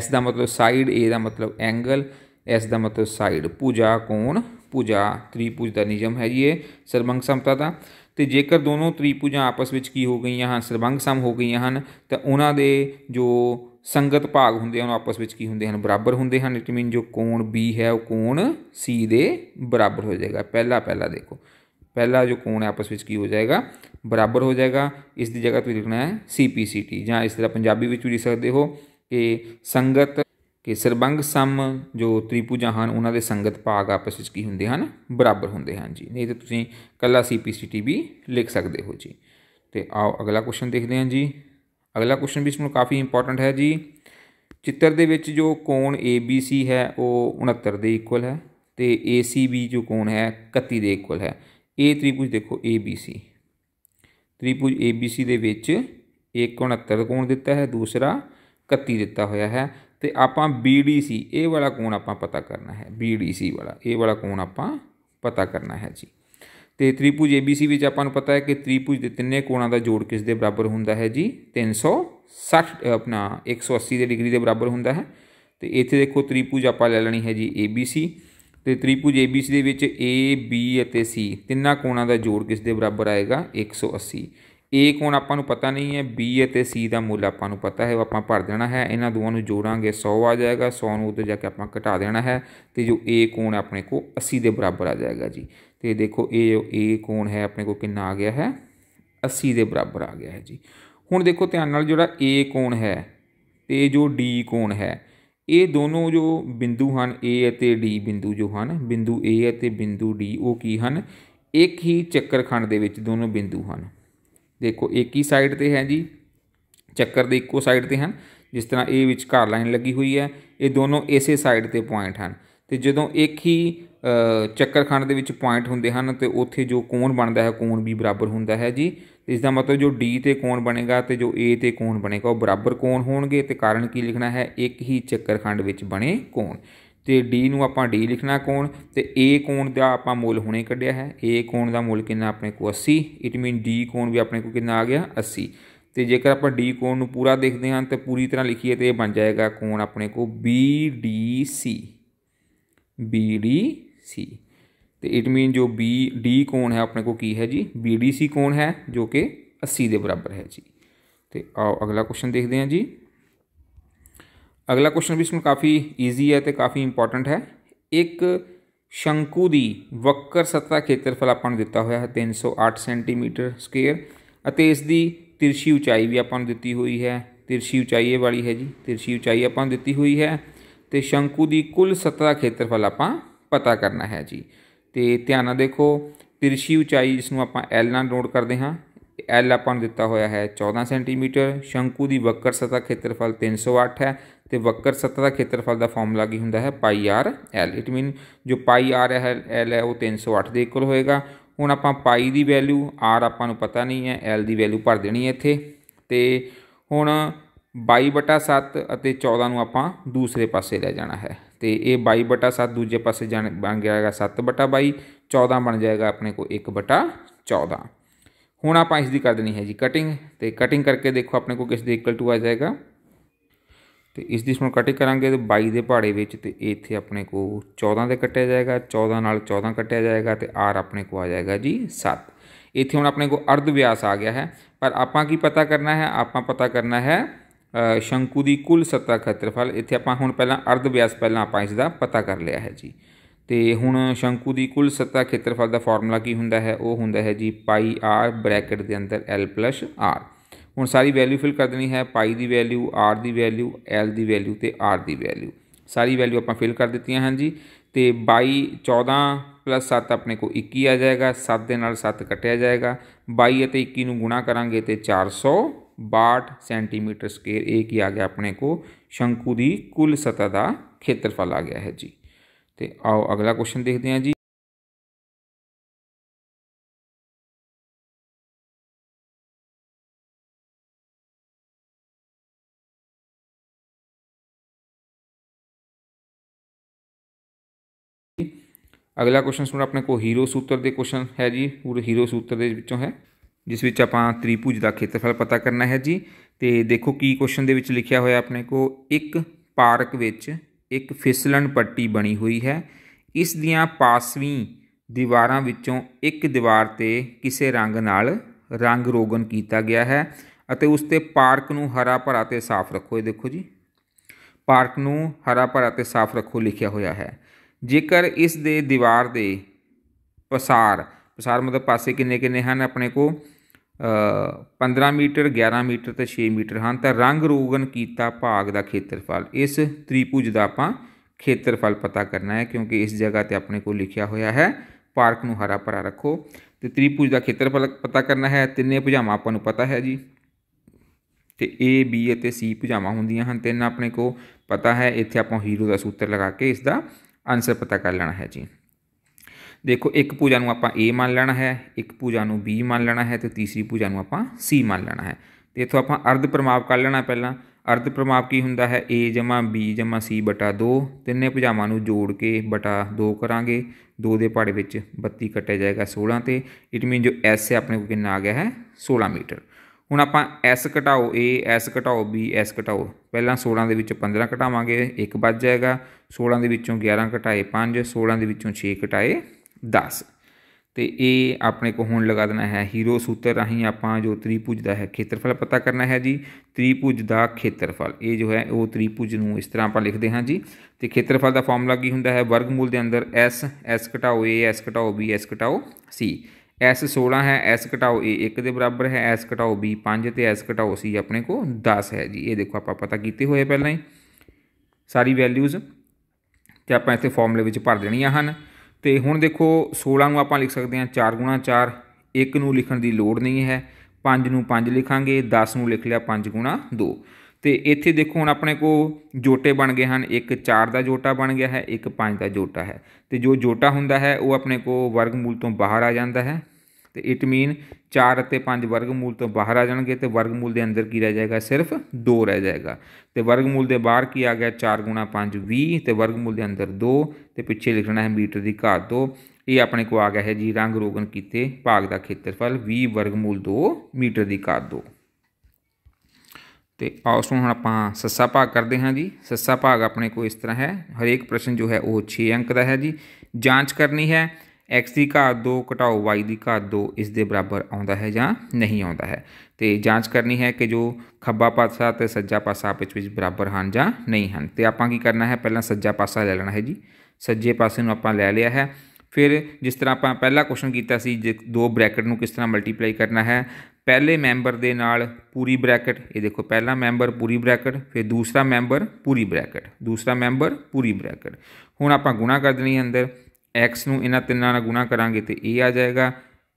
S ਦਾ ਮਤਲਬ ਸਾਈਡ A ਦਾ ਮਤਲਬ ਐਂਗਲ S ਦਾ ਮਤਲਬ ਸਾਈਡ ਭੁਜਾ ਕੋਣ ਪੂਜਾ ਤ੍ਰਿਪੂਜ ਦਾ ਨਿਯਮ ਹੈ ਜੀ ਇਹ ਸਰਬੰਗ ਸਮਤਾ ਦਾ ਤੇ ਜੇਕਰ ਦੋਨੋਂ ਤ੍ਰਿਪੂਜਾਂ ਆਪਸ ਵਿੱਚ ਕੀ ਹੋ ਗਈਆਂ ਹਨ ਸਰਬੰਗ ਸਮ ਹੋ ਗਈਆਂ ਹਨ ਤਾਂ ਉਹਨਾਂ ਦੇ ਜੋ ਸੰਗਤ ਭਾਗ ਹੁੰਦੇ ਹਨ ਆਪਸ ਵਿੱਚ ਕੀ ਹੁੰਦੇ ਹਨ ਬਰਾਬਰ ਹੁੰਦੇ ਹਨ ਇਟ ਮੀਨ ਜੋ ਕੋਣ B ਹੈ ਉਹ ਕੋਣ C ਦੇ ਬਰਾਬਰ ਹੋ ਜਾਏਗਾ ਪਹਿਲਾ ਪਹਿਲਾ ਦੇਖੋ ਪਹਿਲਾ ਜੋ ਕੋਣ ਹੈ ਆਪਸ ਵਿੱਚ ਕੀ ਹੋ ਜਾਏਗਾ ਬਰਾਬਰ ਹੋ ਜਾਏਗਾ ਇਸ ਦੀ ਜਗ੍ਹਾ ਤੁਸੀਂ ਲਿਖਣਾ ਹੈ CPCT ਜਾਂ ਇਸ ਤਰ੍ਹਾਂ ਪੰਜਾਬੀ ਵਿੱਚ ਵੀ ਲਿਖ ਸਕਦੇ ਹੋ ਕਿ ਸੰਗਤ ਕਿ ਸਰਬੰਗ ਸਮ ਜੋ ਤ੍ਰਿਪੂਜਾ ਹਨ ਉਹਨਾਂ ਦੇ ਸੰਗਤ ਭਾਗ ਆਪਸ ਵਿੱਚ ਕੀ ਹੁੰਦੇ ਹਨ ਬਰਾਬਰ ਹੁੰਦੇ ਹਨ ਜੀ ਨਹੀਂ ਤਾਂ ਤੁਸੀਂ ਕੱਲਾ ਸੀਪੀਸੀਟੀ ਵੀ ਲਿਖ ਸਕਦੇ ਹੋ ਜੀ ਤੇ ਆਓ ਅਗਲਾ ਕੁਐਸਚਨ ਦੇਖਦੇ ਹਾਂ ਜੀ ਅਗਲਾ ਕੁਐਸਚਨ ਵੀ ਇਸ ਨੂੰ ਕਾਫੀ ਇੰਪੋਰਟੈਂਟ ਹੈ ਜੀ ਚਿੱਤਰ ਦੇ ਵਿੱਚ ਜੋ ਕੋਣ ABC ਹੈ ਉਹ 69 ਦੇ ਇਕੁਅਲ ਹੈ ਤੇ ACB ਜੋ ਕੋਣ ਹੈ 31 ਦੇ ਇਕੁਅਲ ਹੈ ਇਹ ਤ੍ਰਿਪੂਜ ਦੇਖੋ ABC ਤ੍ਰਿਪੂਜ ABC ਦੇ ਵਿੱਚ ਇੱਕ 69 ਕੋਣ ਦਿੱਤਾ ਹੈ ਦੂਸਰਾ 31 ਦਿੱਤਾ ਹੋਇਆ ਹੈ ਤੇ ਆਪਾਂ BDC ਇਹ ਵਾਲਾ ਕੋਣ ਆਪਾਂ ਪਤਾ ਕਰਨਾ ਹੈ BDC ਵਾਲਾ ਇਹ ਵਾਲਾ ਕੋਣ ਆਪਾਂ ਪਤਾ ਕਰਨਾ ਹੈ ਜੀ ਤੇ ਤ੍ਰਿਭੁਜ ABC ਵਿੱਚ ਆਪਾਂ ਨੂੰ ਪਤਾ ਹੈ ਕਿ ਤ੍ਰਿਭੁਜ ਦੇ ਤਿੰਨੇ ਕੋਣਾਂ ਦਾ ਜੋੜ ਕਿਸ ਦੇ ਬਰਾਬਰ ਹੁੰਦਾ ਹੈ ਜੀ 360 ਆਪਣਾ 180 ਦੇ ਡਿਗਰੀ ਦੇ ਬਰਾਬਰ ਹੁੰਦਾ ਹੈ ਤੇ ਇੱਥੇ ਦੇਖੋ ਤ੍ਰਿਭੁਜ ਆਪਾਂ ਲੈ ਲੈਣੀ ਹੈ ਜੀ ABC ਤੇ ਤ੍ਰਿਭੁਜ ABC ਦੇ ਵਿੱਚ A B ਅਤੇ C ਤਿੰਨਾਂ ਕੋਣਾਂ ਦਾ ਜੋੜ ਕਿਸ ਦੇ ਬਰਾਬਰ ਆਏਗਾ 180 ਏ ਕੋਣ ਆਪਾਂ ਨੂੰ ਪਤਾ ਨਹੀਂ ਹੈ ਬੀ ਅਤੇ ਸੀ ਦਾ ਮੁੱਲ ਆਪਾਂ ਨੂੰ ਪਤਾ ਹੈ ਉਹ ਆਪਾਂ ਭਰ ਦੇਣਾ ਹੈ ਇਹਨਾਂ ਦੋਵਾਂ ਨੂੰ ਜੋੜਾਂਗੇ 100 ਆ ਜਾਏਗਾ 100 ਨੂੰ ਉੱਤੇ ਜਾ ਕੇ ਆਪਾਂ ਘਟਾ ਦੇਣਾ ਹੈ ਤੇ ਜੋ ਏ ਕੋਣ ਆਪਣੇ ਕੋ 80 ਦੇ ਬਰਾਬਰ ਆ ਜਾਏਗਾ ਜੀ ਤੇ ਦੇਖੋ ਇਹ ਏ ਕੋਣ ਹੈ ਆਪਣੇ ਕੋ ਕਿੰਨਾ ਆ ਗਿਆ ਹੈ 80 ਦੇ ਬਰਾਬਰ ਆ ਗਿਆ ਹੈ ਜੀ ਹੁਣ ਦੇਖੋ ਧਿਆਨ ਨਾਲ ਜਿਹੜਾ ਏ ਕੋਣ ਹੈ ਤੇ ਜੋ ਡੀ ਕੋਣ ਹੈ ਇਹ ਦੋਨੋਂ ਜੋ ਬਿੰਦੂ ਹਨ ਏ ਅਤੇ ਡੀ ਬਿੰਦੂ ਜੋ ਹਨ ਬਿੰਦੂ ਏ ਅਤੇ ਬਿੰਦੂ ਡੀ ਉਹ ਕੀ ਹਨ ਇੱਕ ਹੀ ਚੱਕਰਖੰਡ ਦੇ ਵਿੱਚ ਦੋਨੋਂ ਬਿੰਦੂ ਹਨ ਦੇਖੋ ਇੱਕ ਹੀ ਸਾਈਡ ਤੇ ਹੈ ਜੀ ਚੱਕਰ ਦੇ ਇੱਕੋ ਸਾਈਡ ਤੇ ਹਨ ਜਿਸ ਤਰ੍ਹਾਂ ਇਹ ਵਿਚਕਾਰ ਲਾਈਨ ਲੱਗੀ ਹੋਈ ਹੈ ਇਹ ਦੋਨੋਂ ਇਸੇ ਸਾਈਡ ਤੇ ਪੁਆਇੰਟ ਹਨ ਤੇ ਜਦੋਂ ਇੱਕ ਹੀ ਚੱਕਰਖੰਡ ਦੇ ਵਿੱਚ ਪੁਆਇੰਟ ਹੁੰਦੇ ਹਨ ਤੇ ਉੱਥੇ ਜੋ ਕੋਣ ਬਣਦਾ ਹੈ ਕੋਣ ਵੀ ਬਰਾਬਰ ਹੁੰਦਾ ਹੈ ਜੀ ਇਸ ਦਾ ਮਤਲਬ ਜੋ D ਤੇ ਕੋਣ ਬਣੇਗਾ ਤੇ ਜੋ A ਤੇ ਕੋਣ ਬਣੇਗਾ ਉਹ ਬਰਾਬਰ ਕੋਣ ਹੋਣਗੇ ਤੇ ਕਾਰਨ ਕੀ ਲਿਖਣਾ ਹੈ ਇੱਕ ਹੀ ਚੱਕਰਖੰਡ ਵਿੱਚ ਬਣੇ ਕੋਣ ਤੇ d ਨੂੰ ਆਪਾਂ d ਲਿਖਣਾ ਕੋਣ ਤੇ a ਕੋਣ ਦਾ ਆਪਾਂ ਮੁੱਲ ਹੁਣੇ ਕੱਢਿਆ ਹੈ a ਕੋਣ ਦਾ ਮੁੱਲ ਕਿੰਨਾ ਆਪਣੇ ਕੋਲ 80 ਇਟ ਮੀਨ d ਕੋਣ ਵੀ ਆਪਣੇ ਕੋਲ ਕਿੰਨਾ ਆ ਗਿਆ 80 ਤੇ ਜੇਕਰ ਆਪਾਂ d ਕੋਣ ਨੂੰ ਪੂਰਾ ਦੇਖਦੇ ਹਾਂ ਤੇ ਪੂਰੀ ਤਰ੍ਹਾਂ ਲਿਖੀਏ ਤੇ ਇਹ ਬਣ ਜਾਏਗਾ ਕੋਣ ਆਪਣੇ ਕੋਲ BDC BDC ਤੇ ਇਟ ਮੀਨ ਜੋ B D ਕੋਣ ਹੈ ਆਪਣੇ ਕੋਲ ਕੀ ਹੈ ਜੀ BDC ਕੋਣ ਹੈ ਜੋ ਕਿ 80 ਦੇ ਬਰਾਬਰ ਹੈ ਜੀ ਤੇ ਆਓ ਅਗਲਾ ਕੁਐਸਚਨ ਦੇਖਦੇ ਹਾਂ ਜੀ ਅਗਲਾ ਕੁਐਸਚਨ ਵੀ ਇਸਨੂੰ ਕਾਫੀ ਈਜ਼ੀ ਹੈ ਤੇ ਕਾਫੀ ਇੰਪੋਰਟੈਂਟ ਹੈ ਇੱਕ ਸ਼ੰਕੂ ਦੀ ਵਕਰ ਸਤ੍ਹਾ ਖੇਤਰਫਲ ਆਪਾਂ ਨੂੰ ਦਿੱਤਾ ਹੋਇਆ ਹੈ 308 ਸੈਂਟੀਮੀਟਰ ਸਕੁਅਰ ਅਤੇ ਇਸ ਦੀ ਤਿਰਛੀ ਉਚਾਈ ਵੀ ਆਪਾਂ ਨੂੰ ਦਿੱਤੀ ਹੋਈ ਹੈ ਤਿਰਛੀ ਉਚਾਈ ਇਹ ਵਾਲੀ ਹੈ ਜੀ ਤਿਰਛੀ ਉਚਾਈ ਆਪਾਂ ਨੂੰ ਦਿੱਤੀ ਹੋਈ ਹੈ ਤੇ ਸ਼ੰਕੂ ਦੀ ਕੁੱਲ ਸਤ੍ਹਾ ਖੇਤਰਫਲ ਆਪਾਂ ਪਤਾ ਕਰਨਾ ਹੈ ਜੀ ਤੇ ਧਿਆਨ ਨਾਲ ਦੇਖੋ ਤਿਰਛੀ ਉਚਾਈ ਜਿਸ ਨੂੰ ਆਪਾਂ L ਨਾਲ ਨੋਟ ਕਰਦੇ ਹਾਂ ਐਲ ਆਪਾਂ ਨੂੰ ਦਿੱਤਾ ਹੋਇਆ ਹੈ 14 ਸੈਂਟੀਮੀਟਰ ਸ਼ੰਕੂ ਦੀ ਵਕਰ ਸਤਾ ਖੇਤਰਫਲ 308 ਹੈ ਤੇ ਵਕਰ ਸਤਾ ਦਾ ਖੇਤਰਫਲ ਦਾ ਫਾਰਮੂਲਾ ਕੀ ਹੁੰਦਾ ਹੈ pi r l it mean ਜੋ ਪਾਈ ਆਰ ਹੈ ਐਲ ਹੈ ਉਹ 308 ਦੇ ਇਕੁਅਲ ਹੋਏਗਾ ਹੁਣ ਆਪਾਂ ਪਾਈ ਦੀ ਵੈਲਿਊ ਆਰ ਆਪਾਂ ਨੂੰ ਪਤਾ ਨਹੀਂ ਹੈ ਐਲ ਦੀ ਵੈਲਿਊ ਭਰ ਦੇਣੀ ਹੈ ਇੱਥੇ ਤੇ ਹੁਣ 22/7 ਅਤੇ 14 ਨੂੰ ਆਪਾਂ ਦੂਸਰੇ ਪਾਸੇ ਲੈ ਜਾਣਾ ਹੈ ਤੇ ਇਹ 22/7 ਦੂਜੇ ਪਾਸੇ ਬਣ ਜਾਏਗਾ 7/22 14 ਬਣ ਜਾਏਗਾ ਆਪਣੇ ਕੋਲ 1/14 ਹੁਣ ਆਪਾਂ ਇਸ ਦੀ ਕਰ ਦੇਣੀ ਹੈ ਜੀ ਕਟਿੰਗ ਤੇ ਕਟਿੰਗ ਕਰਕੇ ਦੇਖੋ ਆਪਣੇ ਕੋਲ ਕਿਸ ਦੇ ਇਕੁਅਲ ਟੂ ਆ ਜਾਏਗਾ ਤੇ ਇਸ ਦੀ ਸਮਾਂ ਕਟਿੰਗ ਕਰਾਂਗੇ ਤੇ 22 ਦੇ ਪਹਾੜੇ ਵਿੱਚ ਤੇ ਇੱਥੇ ਆਪਣੇ ਕੋਲ 14 ਦੇ ਕੱਟਿਆ ਜਾਏਗਾ 14 ਨਾਲ 14 ਕੱਟਿਆ ਜਾਏਗਾ ਤੇ ਆਰ ਆਪਣੇ ਕੋਲ ਆ ਜਾਏਗਾ ਜੀ 7 ਇੱਥੇ ਹੁਣ ਆਪਣੇ ਕੋਲ ਅਰਧ ਵਿਆਸ ਆ ਗਿਆ ਹੈ ਪਰ ਆਪਾਂ ਕੀ ਪਤਾ ਕਰਨਾ ਹੈ ਆਪਾਂ ਪਤਾ ਕਰਨਾ ਹੈ ਸ਼ੰਕੂ ਦੀ ਕੁੱਲ ਸਤ੍ਹਾ ਖੇਤਰਫਲ ਇੱਥੇ ਆਪਾਂ ਹੁਣ ਪਹਿਲਾਂ ਅਰਧ ਵਿਆਸ ਪਹਿਲਾਂ ਆਪਾਂ ਇਸ ਦਾ ਪਤਾ ਕਰ ਲਿਆ ਹੈ ਜੀ ਤੇ ਹੁਣ ਸ਼ੰਕੂ ਦੀ ਕੁੱਲ ਸਤ੍ਹਾ ਖੇਤਰਫਲ ਦਾ ਫਾਰਮੂਲਾ ਕੀ ਹੁੰਦਾ ਹੈ ਉਹ ਹੁੰਦਾ ਹੈ ਜੀ ਪਾਈ ਆਰ ਬ੍ਰੈਕਟ ਦੇ ਅੰਦਰ ਐਲ ਪਲੱਸ ਆਰ ਹੁਣ ਸਾਰੀ ਵੈਲਿਊ ਫਿਲ ਕਰ ਦੇਣੀ ਹੈ ਪਾਈ ਦੀ ਵੈਲਿਊ ਆਰ ਦੀ ਵੈਲਿਊ ਐਲ ਦੀ ਵੈਲਿਊ ਤੇ ਆਰ ਦੀ ਵੈਲਿਊ ਸਾਰੀ ਵੈਲਿਊ ਆਪਾਂ ਫਿਲ ਕਰ ਦਿੱਤੀਆਂ ਹਨ ਜੀ ਤੇ 22 14 7 ਆਪਣੇ ਕੋ 21 ਆ ਜਾਏਗਾ 7 ਦੇ ਨਾਲ 7 ਕੱਟਿਆ ਜਾਏਗਾ 22 ਅਤੇ 21 ਨੂੰ ਗੁਣਾ ਕਰਾਂਗੇ ਤੇ 462 ਸੈਂਟੀਮੀਟਰ ਸਕੁਅਰ ਇਹ ਕੀ ਆ ਗਿਆ ਆਪਣੇ ਕੋ ਸ਼ੰਕੂ ਦੀ ਕੁੱਲ ਸਤਾ ਦਾ ਖੇਤਰਫਲ ਆ ਗਿਆ ਹੈ ਜੀ ਤੇ ਆਓ ਅਗਲਾ ਕੁਐਸਚਨ ਦੇਖਦੇ ਹਾਂ ਜੀ ਅਗਲਾ ਕੁਐਸਚਨ ਸੁਣ ਆਪਣੇ ਕੋ ਹੀਰੋ ਸੂਤਰ ਦੇ ਕੁਐਸਚਨ ਹੈ ਜੀ ਪੂਰੇ ਹੀਰੋ ਸੂਤਰ ਦੇ ਵਿੱਚੋਂ ਹੈ ਜਿਸ ਵਿੱਚ ਆਪਾਂ ਤ੍ਰਿਭੁਜ ਦਾ ਖੇਤਰਫਲ ਪਤਾ ਕਰਨਾ ਹੈ ਜੀ ਤੇ ਦੇਖੋ ਕੀ ਕੁਐਸਚਨ ਦੇ ਵਿੱਚ ਲਿਖਿਆ ਹੋਇਆ ਆਪਣੇ ਕੋ ਇੱਕ ਪਾਰਕ ਵਿੱਚ ਇੱਕ ਫਿਸਲਣ ਪੱਟੀ ਬਣੀ ਹੋਈ ਹੈ ਇਸ ਦੀਆਂ ਪਾਸਵੀਂ ਦੀਵਾਰਾਂ ਵਿੱਚੋਂ ਇੱਕ ਦੀਵਾਰ ਤੇ ਕਿਸੇ ਰੰਗ ਨਾਲ ਰੰਗ ਰੋਗਨ ਕੀਤਾ ਗਿਆ ਹੈ ਅਤੇ ਉਸ ਤੇ ਪਾਰਕ ਨੂੰ ਹਰਾ ਭਰਾ ਤੇ ਸਾਫ਼ ਰੱਖੋ ਇਹ ਦੇਖੋ ਜੀ ਪਾਰਕ ਨੂੰ ਹਰਾ ਭਰਾ ਤੇ ਸਾਫ਼ ਰੱਖੋ ਲਿਖਿਆ ਹੋਇਆ ਹੈ ਜੇਕਰ ਇਸ ਦੇ ਦੀਵਾਰ ਦੇ ਪਸਾਰ ਪਸਾਰ ਮਤਲਬ ਪਾਸੇ ਕਿੰਨੇ ਕਿੰਨੇ ਹਨ ਆਪਣੇ ਕੋ 15 ਮੀਟਰ 11 ਮੀਟਰ ਤੇ 6 ਮੀਟਰ ਹਨ ਤਾਂ ਰੰਗ ਰੋਗਨ ਕੀਤਾ ਭਾਗ ਦਾ ਖੇਤਰਫਲ ਇਸ ਤ੍ਰਿਭੁਜ ਦਾ ਆਪਾਂ ਖੇਤਰਫਲ ਪਤਾ ਕਰਨਾ ਹੈ ਕਿਉਂਕਿ ਇਸ ਜਗ੍ਹਾ ਤੇ ਆਪਣੇ ਕੋਲ ਲਿਖਿਆ ਹੋਇਆ ਹੈ ਪਾਰਕ ਨੂੰ ਹਰਾ ਭਰਾ ਰੱਖੋ ਤੇ ਤ੍ਰਿਭੁਜ ਦਾ ਖੇਤਰਫਲ ਪਤਾ ਕਰਨਾ ਹੈ ਤਿੰਨੇ ਭੁਜਾਵਾਂ ਆਪਾਂ ਨੂੰ ਪਤਾ ਹੈ ਜੀ ਤੇ A B ਅਤੇ C ਭੁਜਾਵਾਂ ਹੁੰਦੀਆਂ ਹਨ ਤਿੰਨ ਆਪਣੇ ਕੋ ਪਤਾ ਹੈ ਇੱਥੇ ਆਪਾਂ ਹੀਰੋ ਦਾ ਸੂਤਰ ਲਗਾ ਕੇ ਇਸ ਦਾ ਆਨਸਰ ਪਤਾ ਕਰ ਲੈਣਾ ਹੈ ਜੀ ਦੇਖੋ ਇੱਕ ਪੂਜਾ ਨੂੰ ਆਪਾਂ A ਮੰਨ ਲੈਣਾ ਹੈ ਇੱਕ ਪੂਜਾ ਨੂੰ B ਮੰਨ ਲੈਣਾ ਹੈ ਤੇ ਤੀਸਰੀ ਪੂਜਾ ਨੂੰ ਆਪਾਂ C ਮੰਨ ਲੈਣਾ ਹੈ ਤੇ ਇਥੋਂ ਆਪਾਂ ਅਰਧ ਪ੍ਰਮਾਪ ਕਰ ਲੈਣਾ ਪਹਿਲਾਂ ਅਰਧ ਪ੍ਰਮਾਪ ਕੀ ਹੁੰਦਾ ਹੈ A ਜਮਾ B ਜਮਾ C ਬਟਾ 2 ਤਿੰਨੇ ਪੂਜਾਵਾਂ ਨੂੰ ਜੋੜ ਕੇ ਬਟਾ 2 ਕਰਾਂਗੇ 2 ਦੇ ਪਾੜੇ ਵਿੱਚ 32 ਕੱਟਿਆ ਜਾਏਗਾ 16 ਤੇ ਇਟ ਮੀਨ ਜੋ S ਹੈ ਆਪਣੇ ਕੋਲ ਕਿੰਨਾ ਆ ਗਿਆ ਹੈ 16 ਮੀਟਰ ਹੁਣ ਆਪਾਂ S ਘਟਾਓ A S ਘਟਾਓ B S ਘਟਾਓ ਪਹਿਲਾਂ 16 ਦੇ ਵਿੱਚੋਂ 15 ਘਟਾਵਾਂਗੇ 1 ਬਚ ਜਾਏਗਾ 16 ਦੇ ਵਿੱਚੋਂ 11 ਘਟਾਏ 5 16 ਦੇ ਵਿੱਚੋਂ 6 ਘਟਾਏ 10 ਤੇ ਇਹ ਆਪਣੇ ਕੋ ਹੁਣ ਲਗਾ ਦੇਣਾ ਹੈ ਹੀਰੋ ਸੂਤਰ ਰਾਹੀਂ ਆਪਾਂ ਜੋ ਤ੍ਰਿਭੁਜ ਦਾ ਹੈ ਖੇਤਰਫਲ ਪਤਾ ਕਰਨਾ ਹੈ ਜੀ ਤ੍ਰਿਭੁਜ ਦਾ ਖੇਤਰਫਲ ਇਹ ਜੋ ਹੈ ਉਹ ਤ੍ਰਿਭੁਜ ਨੂੰ ਇਸ ਤਰ੍ਹਾਂ ਆਪਾਂ ਲਿਖਦੇ ਹਾਂ ਜੀ ਤੇ ਖੇਤਰਫਲ ਦਾ ਫਾਰਮੂਲਾ ਕੀ ਹੁੰਦਾ ਹੈ ਵਰਗਮੂਲ ਦੇ ਅੰਦਰ s s ਘਟਾਓ a s ਘਟਾਓ b s ਘਟਾਓ c s 16 ਹੈ s ਘਟਾਓ a 1 ਦੇ ਬਰਾਬਰ ਹੈ s ਘਟਾਓ b 5 ਤੇ s ਘਟਾਓ c ਆਪਣੇ ਕੋ 10 ਹੈ ਜੀ ਇਹ ਦੇਖੋ ਆਪਾਂ ਪਤਾ ਕੀਤੇ ਹੋਏ ਪਹਿਲਾਂ ਹੀ ਸਾਰੀ ਵੈਲਿਊਜ਼ ਤੇ ਆਪਾਂ ਇੱਥੇ ਫਾਰਮੂਲੇ ਵਿੱਚ ਭਰ ਦੇਣੀਆਂ ਹਨ ਤੇ ਹੁਣ ਦੇਖੋ 16 ਨੂੰ ਆਪਾਂ ਲਿਖ ਸਕਦੇ ਹਾਂ 4 ਗੁਣਾ 4 1 ਨੂੰ ਲਿਖਣ ਦੀ ਲੋੜ ਨਹੀਂ ਹੈ 5 ਨੂੰ 5 ਲਿਖਾਂਗੇ 10 ਨੂੰ ਲਿਖ ਲਿਆ 5 ਗੁਣਾ 2 ਤੇ ਇੱਥੇ ਦੇਖੋ ਹੁਣ ਆਪਣੇ ਕੋ ਜੋਟੇ ਬਣ ਗਏ ਹਨ ਇੱਕ 4 ਦਾ ਜੋਟਾ ਬਣ ਗਿਆ ਹੈ ਇੱਕ 5 ਦਾ ਜੋਟਾ ਹੈ ਤੇ ਜੋ ਜੋਟਾ ਹੁੰਦਾ ਹੈ ਉਹ ਆਪਣੇ ਕੋ ਵਰਗਮੂਲ ਤੋਂ ਬਾਹਰ ਆ ਜਾਂਦਾ ਹੈ ਤੇ ਇਟ ਮੀਨ 4 ਅਤੇ 5 ਵਰਗਮੂਲ ਤੋਂ ਬਾਹਰ ਆ ਜਾਣਗੇ ਤੇ ਵਰਗਮੂਲ ਦੇ ਅੰਦਰ ਕੀ ਰਹਿ ਜਾਏਗਾ ਸਿਰਫ 2 ਰਹਿ ਜਾਏਗਾ ਤੇ ਵਰਗਮੂਲ ਦੇ ਬਾਹਰ ਕੀ ਆ ਗਿਆ 4 5 20 ਤੇ ਵਰਗਮੂਲ ਦੇ ਅੰਦਰ 2 ਤੇ ਪਿੱਛੇ ਲਿਖਣਾ ਹੈ ਮੀਟਰ ਦੀ ਘਾਤ 2 ਇਹ ਆਪਣੇ ਕੋ ਆ ਗਿਆ ਹੈ ਜੀ ਰੰਗ ਰੋਗਨ ਕੀਤੇ ਭਾਗ ਦਾ ਖੇਤਰਫਲ 20 ਵਰਗਮੂਲ 2 ਮੀਟਰ ਦੀ ਘਾਤ 2 ਤੇ ਆਓ ਸੋ ਹੁਣ ਆਪਾਂ ਸੱਸਾ ਭਾਗ ਕਰਦੇ ਹਾਂ ਜੀ ਸੱਸਾ ਭਾਗ ਆਪਣੇ ਕੋ ਇਸ ਤਰ੍ਹਾਂ ਹੈ ਹਰੇਕ ਪ੍ਰਸ਼ਨ ਜੋ ਹੈ ਉਹ 6 ਅੰਕ ਦਾ ਹੈ ਜੀ ਜਾਂਚ ਕਰਨੀ ਹੈ x ਦੀ ਘਾਤ 2 ਘਟਾਓ y ਦੀ ਘਾਤ 2 ਇਸ ਦੇ ਬਰਾਬਰ ਆਉਂਦਾ ਹੈ ਜਾਂ ਨਹੀਂ ਆਉਂਦਾ ਹੈ ਤੇ ਜਾਂਚ ਕਰਨੀ ਹੈ ਕਿ ਜੋ ਖੱਬਾ ਪਾਸਾ ਤੇ ਸੱਜਾ ਪਾਸਾ ਆਪਸ ਵਿੱਚ ਬਰਾਬਰ ਹਨ ਜਾਂ ਨਹੀਂ ਹਨ ਤੇ ਆਪਾਂ ਕੀ ਕਰਨਾ ਹੈ ਪਹਿਲਾਂ ਸੱਜਾ ਪਾਸਾ ਲੈ ਲੈਣਾ ਹੈ ਜੀ ਸੱਜੇ ਪਾਸੇ ਨੂੰ ਆਪਾਂ ਲੈ ਲਿਆ ਹੈ ਫਿਰ ਜਿਸ ਤਰ੍ਹਾਂ ਆਪਾਂ ਪਹਿਲਾ ਕੁਐਸਚਨ ਕੀਤਾ ਸੀ ਜੇ ਦੋ ਬ੍ਰੈਕਟ ਨੂੰ ਕਿਸ ਤਰ੍ਹਾਂ ਮਲਟੀਪਲਾਈ ਕਰਨਾ ਹੈ ਪਹਿਲੇ ਮੈਂਬਰ ਦੇ ਨਾਲ ਪੂਰੀ ਬ੍ਰੈਕਟ ਇਹ ਦੇਖੋ ਪਹਿਲਾ ਮੈਂਬਰ ਪੂਰੀ ਬ੍ਰੈਕਟ ਫਿਰ ਦੂਸਰਾ ਮੈਂਬਰ ਪੂਰੀ ਬ੍ਰੈਕਟ ਦੂਸਰਾ ਮੈਂਬਰ ਪੂਰੀ ਬ੍ਰੈਕਟ ਹੁਣ ਆਪਾਂ ਗੁਣਾ ਕਰ ਦੇਣੀ ਅੰਦਰ x ਨੂੰ ਇਹਨਾਂ ਤਿੰਨਾਂ ਨਾਲ ਗੁਣਾ ਕਰਾਂਗੇ ਤੇ a ਆ ਜਾਏਗਾ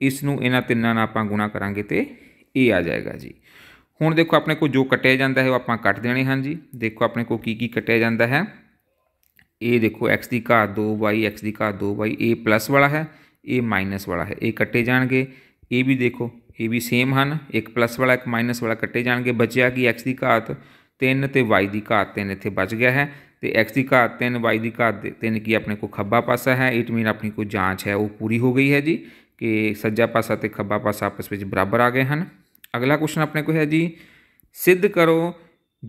ਇਸ ਨੂੰ ਇਹਨਾਂ ਤਿੰਨਾਂ ਨਾਲ ਆਪਾਂ ਗੁਣਾ ਕਰਾਂਗੇ ਤੇ a ਆ ਜਾਏਗਾ ਜੀ ਹੁਣ ਦੇਖੋ ਆਪਣੇ ਕੋਲ ਜੋ ਕੱਟਿਆ ਜਾਂਦਾ ਹੈ ਉਹ ਆਪਾਂ ਕੱਟ ਦੇਣੇ ਹਨ ਜੀ ਦੇਖੋ ਆਪਣੇ ਕੋਲ ਕੀ ਕੀ ਕੱਟਿਆ ਜਾਂਦਾ ਹੈ ਇਹ ਦੇਖੋ x ਦੀ ਘਾਤ 2y x ਦੀ ਘਾਤ 2y a ਪਲੱਸ ਵਾਲਾ ਹੈ ਇਹ ਮਾਈਨਸ ਵਾਲਾ ਹੈ ਇਹ ਕੱਟੇ ਜਾਣਗੇ ਇਹ ਵੀ ਦੇਖੋ ਇਹ ਵੀ ਸੇਮ ਹਨ ਇੱਕ ਪਲੱਸ ਵਾਲਾ ਇੱਕ ਮਾਈਨਸ ਵਾਲਾ ਕੱਟੇ ਜਾਣਗੇ ਬਚਿਆ ਕਿ x ਦੀ ਘਾਤ 3 ਤੇ y ਦੀ ਘਾਤ 3 ਇੱਥੇ ਬਚ ਗਿਆ ਹੈ ਤੇ x ਦੀ ਘਾਤ 3 y ਦੀ ਘਾਤ 3 ਕੀ ਆਪਣੇ ਕੋ ਖੱਬਾ ਪਾਸਾ ਹੈ ਇਟ ਮੀਨ ਆਪਣੀ ਕੋ ਜਾਂਚ ਹੈ ਉਹ ਪੂਰੀ ਹੋ ਗਈ ਹੈ ਜੀ ਕਿ ਸੱਜਾ ਪਾਸਾ ਤੇ ਖੱਬਾ ਪਾਸਾ ਆਪਸ ਵਿੱਚ ਬਰਾਬਰ ਆ ਗਏ ਹਨ ਅਗਲਾ ਕੁਐਸਚਨ ਆਪਣੇ ਕੋ ਹੈ ਜੀ ਸਿੱਧ ਕਰੋ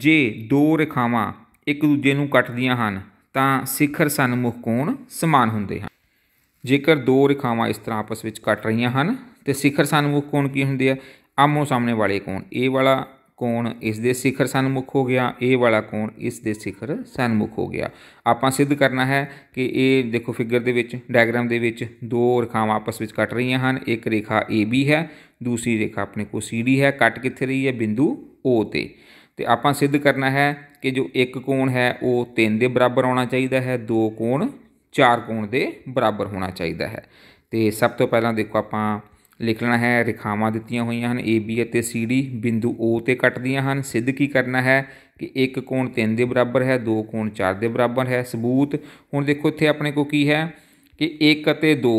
ਜੇ ਦੋ ਰੇਖਾਵਾਂ ਇੱਕ ਦੂਜੇ ਨੂੰ ਕੱਟਦੀਆਂ ਹਨ ਤਾਂ ਸਿਖਰ ਸਨਮੁਖ ਕੋਣ ਸਮਾਨ ਹੁੰਦੇ ਹਨ ਜੇਕਰ ਦੋ ਰੇਖਾਵਾਂ ਇਸ ਤਰ੍ਹਾਂ ਆਪਸ ਵਿੱਚ ਕੱਟ ਰਹੀਆਂ ਹਨ ਤੇ ਸਿਖਰ ਸਨਮੁਖ ਕੋਣ ਕੀ ਹੁੰਦੇ ਆ ਆਮੋ ਸਾਹਮਣੇ ਵਾਲੇ ਕੋਣ ਇਹ ਵਾਲਾ ਕੋਣ ਇਸ ਦੇ ਸਿਖਰ ਸਨਮੁਖ ਹੋ ਗਿਆ ਇਹ ਵਾਲਾ ਕੋਣ ਇਸ ਦੇ ਸਿਖਰ ਸਨਮੁਖ ਹੋ ਗਿਆ ਆਪਾਂ ਸਿੱਧ ਕਰਨਾ ਹੈ ਕਿ ਇਹ ਦੇਖੋ ਫਿਗਰ ਦੇ ਵਿੱਚ ਡਾਇਗਰਾਮ ਦੇ ਵਿੱਚ ਦੋ ਰੇਖਾਵਾਂ ਆਪਸ ਵਿੱਚ ਕੱਟ ਰਹੀਆਂ ਹਨ ਇੱਕ ਰੇਖਾ AB ਹੈ ਦੂਸਰੀ ਰੇਖਾ ਆਪਣੇ ਕੋ CD ਹੈ ਕੱਟ ਕਿੱਥੇ ਰਹੀ ਹੈ ਬਿੰਦੂ O ਤੇ ਤੇ ਆਪਾਂ ਸਿੱਧ ਕਰਨਾ ਹੈ ਕਿ ਜੋ ਇੱਕ ਕੋਣ ਹੈ ਉਹ 3 ਦੇ ਬਰਾਬਰ ਆਉਣਾ ਚਾਹੀਦਾ ਹੈ ਦੋ ਕੋਣ 4 ਕੋਣ ਦੇ ਬਰਾਬਰ ਹੋਣਾ ਚਾਹੀਦਾ ਹੈ ਤੇ ਸਭ ਤੋਂ ਪਹਿਲਾਂ ਦੇਖੋ ਆਪਾਂ ਲਿਖ ਲੈਣਾ ਹੈ ਰੇਖਾਵਾਂ ਦਿੱਤੀਆਂ ਹੋਈਆਂ ਹਨ AB ਅਤੇ CD ਬਿੰਦੂ O ਤੇ ਕੱਟਦੀਆਂ ਹਨ ਸਿੱਧ ਕੀ ਕਰਨਾ ਹੈ ਕਿ ਇੱਕ ਕੋਣ 3 ਦੇ ਬਰਾਬਰ ਹੈ ਦੋ ਕੋਣ 4 ਦੇ ਬਰਾਬਰ ਹੈ ਸਬੂਤ ਹੁਣ ਦੇਖੋ ਇੱਥੇ ਆਪਣੇ ਕੋ ਕੀ ਹੈ ਕਿ 1 ਅਤੇ 2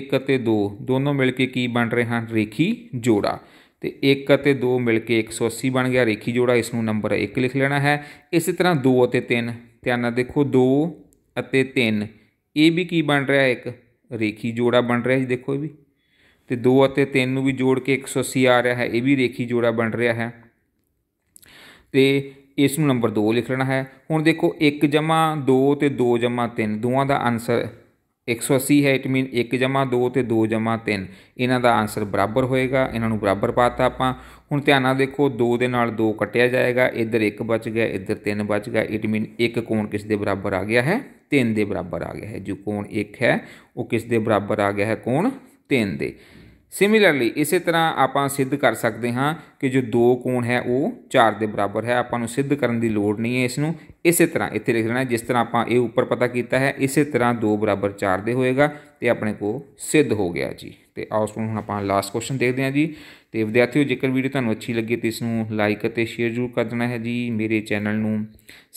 1 ਅਤੇ 2 ਦੋਨੋਂ ਮਿਲ ਕੇ ਕੀ ਬਣ ਰਹੇ ਹਨ ਰੇਖੀ ਜੋੜਾ ਤੇ 1 ਅਤੇ 2 ਮਿਲ ਕੇ 180 ਬਣ ਗਿਆ ਰੇਖੀ ਜੋੜਾ ਇਸ ਨੂੰ ਨੰਬਰ 1 ਲਿਖ ਲੈਣਾ ਹੈ ਇਸੇ ਤਰ੍ਹਾਂ 2 ਅਤੇ 3 ਧਿਆਨ ਨਾਲ ਦੇਖੋ 2 ਅਤੇ 3 ਇਹ ਵੀ ਕੀ ਬਣ ਰਿਹਾ ਇੱਕ ਰੇਖੀ ਜੋੜਾ ਬਣ ਰਿਹਾ ਜੀ ਦੇਖੋ ਇਹ ਵੀ ਤੇ 2 ਅਤੇ 3 ਨੂੰ ਵੀ ਜੋੜ ਕੇ 180 ਆ ਰਿਹਾ ਹੈ ਇਹ ਵੀ ਰੇਖੀ ਜੋੜਾ ਬਣ ਰਿਹਾ ਹੈ ਤੇ ਇਸ ਨੂੰ ਨੰਬਰ 2 ਲਿਖ ਲੈਣਾ ਹੈ ਹੁਣ ਦੇਖੋ 1 2 ਤੇ 2 3 ਦੋਵਾਂ ਦਾ ਆਨਸਰ 180 ਹੈ ਇਟ ਮੀਨ 1 2 ਤੇ 2 3 ਇਹਨਾਂ ਦਾ ਆਨਸਰ ਬਰਾਬਰ ਹੋਏਗਾ ਇਹਨਾਂ ਨੂੰ ਬਰਾਬਰ ਪਾਤਾ ਆਪਾਂ ਹੁਣ ਧਿਆਨ ਨਾਲ ਦੇਖੋ 2 ਦੇ ਨਾਲ 2 ਕੱਟਿਆ ਜਾਏਗਾ ਇੱਧਰ 1 ਬਚ ਗਿਆ ਇੱਧਰ 3 ਬਚ ਗਿਆ ਇਟ ਮੀਨ 1 ਕੋਣ ਕਿਸ ਦੇ ਬਰਾਬਰ ਆ ਗਿਆ ਹੈ 3 ਦੇ ਬਰਾਬਰ ਆ ਗਿਆ ਹੈ ਜੋ ਕੋਣ 1 ਹੈ ਉਹ ਕਿਸ ਦੇ ਬਰਾਬਰ ਆ ਗਿਆ ਹੈ ਕੋਣ 3 ਦੇ ਸਿਮਿਲਰਲੀ ਇਸੇ ਤਰ੍ਹਾਂ ਆਪਾਂ ਸਿੱਧ ਕਰ ਸਕਦੇ ਹਾਂ ਕਿ ਜੋ 2 ਕੋਣ ਹੈ ਉਹ 4 ਦੇ ਬਰਾਬਰ ਹੈ ਆਪਾਂ ਨੂੰ ਸਿੱਧ ਕਰਨ ਦੀ ਲੋੜ ਨਹੀਂ ਹੈ ਇਸ ਨੂੰ ਇਸੇ ਤਰ੍ਹਾਂ ਇੱਥੇ ਲਿਖ ਲੈਣਾ ਜਿਸ ਤਰ੍ਹਾਂ ਆਪਾਂ ਇਹ ਉੱਪਰ ਪਤਾ ਕੀਤਾ ਹੈ ਇਸੇ ਤਰ੍ਹਾਂ 2 ਬਰਾਬਰ 4 ਦੇ ਹੋਏਗਾ ਤੇ ਆਪਣੇ ਕੋ ਸਿੱਧ ਹੋ ਗਿਆ ਜੀ ਤੇ ਆਓ ਹੁਣ ਆਪਾਂ ਲਾਸਟ ਕੁਐਸਚਨ ਦੇਖਦੇ ਹਾਂ ਜੀ ਤੇ ਵਿਦਿਆਰਥੀਓ ਜੇਕਰ ਵੀਡੀਓ ਤੁਹਾਨੂੰ ਅੱਛੀ ਲੱਗੀ ਤੇ ਇਸ ਨੂੰ ਲਾਈਕ ਅਤੇ ਸ਼ੇਅਰ ਜ਼ਰੂਰ ਕਰ ਦੇਣਾ ਹੈ ਜੀ ਮੇਰੇ ਚੈਨਲ ਨੂੰ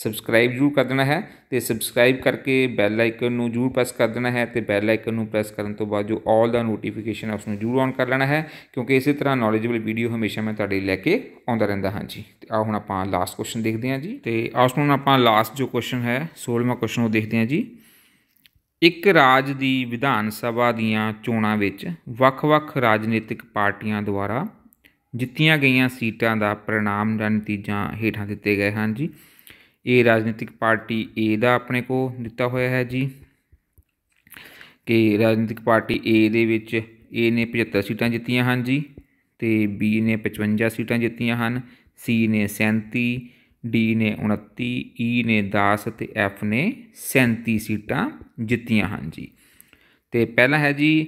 ਸਬਸਕ੍ਰਾਈਬ ਜ਼ਰੂਰ ਕਰ ਦੇਣਾ ਹੈ ਤੇ ਸਬਸਕ੍ਰਾਈਬ ਕਰਕੇ ਬੈਲ ਆਈਕਨ ਨੂੰ ਜ਼ਰੂਰ ਪ੍ਰੈਸ ਕਰ ਦੇਣਾ ਹੈ ਤੇ ਬੈਲ ਆਈਕਨ ਨੂੰ ਪ੍ਰੈਸ ਕਰਨ ਤੋਂ ਬਾਅਦ ਜੋ ਆਲ ਦਾ ਨੋਟੀਫਿਕੇਸ਼ਨ ਹੈ ਉਸ ਨੂੰ ਜ਼ਰੂਰ ਔਨ ਕਰ ਲੈਣਾ ਹੈ ਕਿਉਂਕਿ ਇਸੇ ਤਰ੍ਹਾਂ ਨੌਲੇਜੇਬਲ ਵੀਡੀਓ ਹਮੇਸ਼ਾ ਮੈਂ ਤੁਹਾਡੇ ਲੈ ਕੇ ਆਉਂਦਾ ਰਹਿੰਦਾ ਹਾਂ ਜੀ ਤੇ ਆ ਹੁਣ ਆਪਾਂ ਲਾਸਟ ਕੁਐਸਚਨ ਦੇਖਦੇ ਹਾਂ ਜੀ ਤੇ ਆਸ ਨੂੰ ਆਪਾਂ ਲਾਸਟ ਜੋ ਕੁਐਸਚਨ ਹੈ 16ਵਾਂ ਕੁਐਸਚਨ ਉਹ ਦੇਖਦੇ ਹਾਂ ਜੀ ਇੱਕ ਰਾਜ ਦੀ ਵਿਧਾਨ ਸਭਾ ਦੀਆਂ ਚੋਣਾਂ ਵਿੱਚ ਵੱਖ-ਵੱਖ ਰਾਜਨੀਤਿਕ ਪਾਰਟੀਆਂ ਦੁਆਰਾ ਜਿੱਤੀਆਂ ਗਈਆਂ ਸੀਟਾਂ ਦਾ ਪ੍ਰਣਾਮ ਜਾਂ ਨਤੀਜਾ ਹੇਠਾਂ ਦਿੱਤੇ ਗਏ ਹਨ ਜੀ ਇਹ ਰਾਜਨੀਤਿਕ ਪਾਰਟੀ A ਦਾ ਆਪਣੇ ਕੋ ਦਿੱਤਾ ਹੋਇਆ ਹੈ ਜੀ ਕਿ ਰਾਜਨੀਤਿਕ ਪਾਰਟੀ A ਦੇ ਵਿੱਚ A ਨੇ 75 ਸੀਟਾਂ ਜਿੱਤੀਆਂ ਹਨ ਜੀ ਤੇ B ਨੇ 55 ਸੀਟਾਂ ਜਿੱਤੀਆਂ ਹਨ C ਨੇ 37 D ਨੇ 29 E ਨੇ 10 ਤੇ F ਨੇ 37 ਸੀਟਾਂ ਜਿੱਤੀਆਂ ਹਨ ਜੀ ਤੇ ਪਹਿਲਾ ਹੈ ਜੀ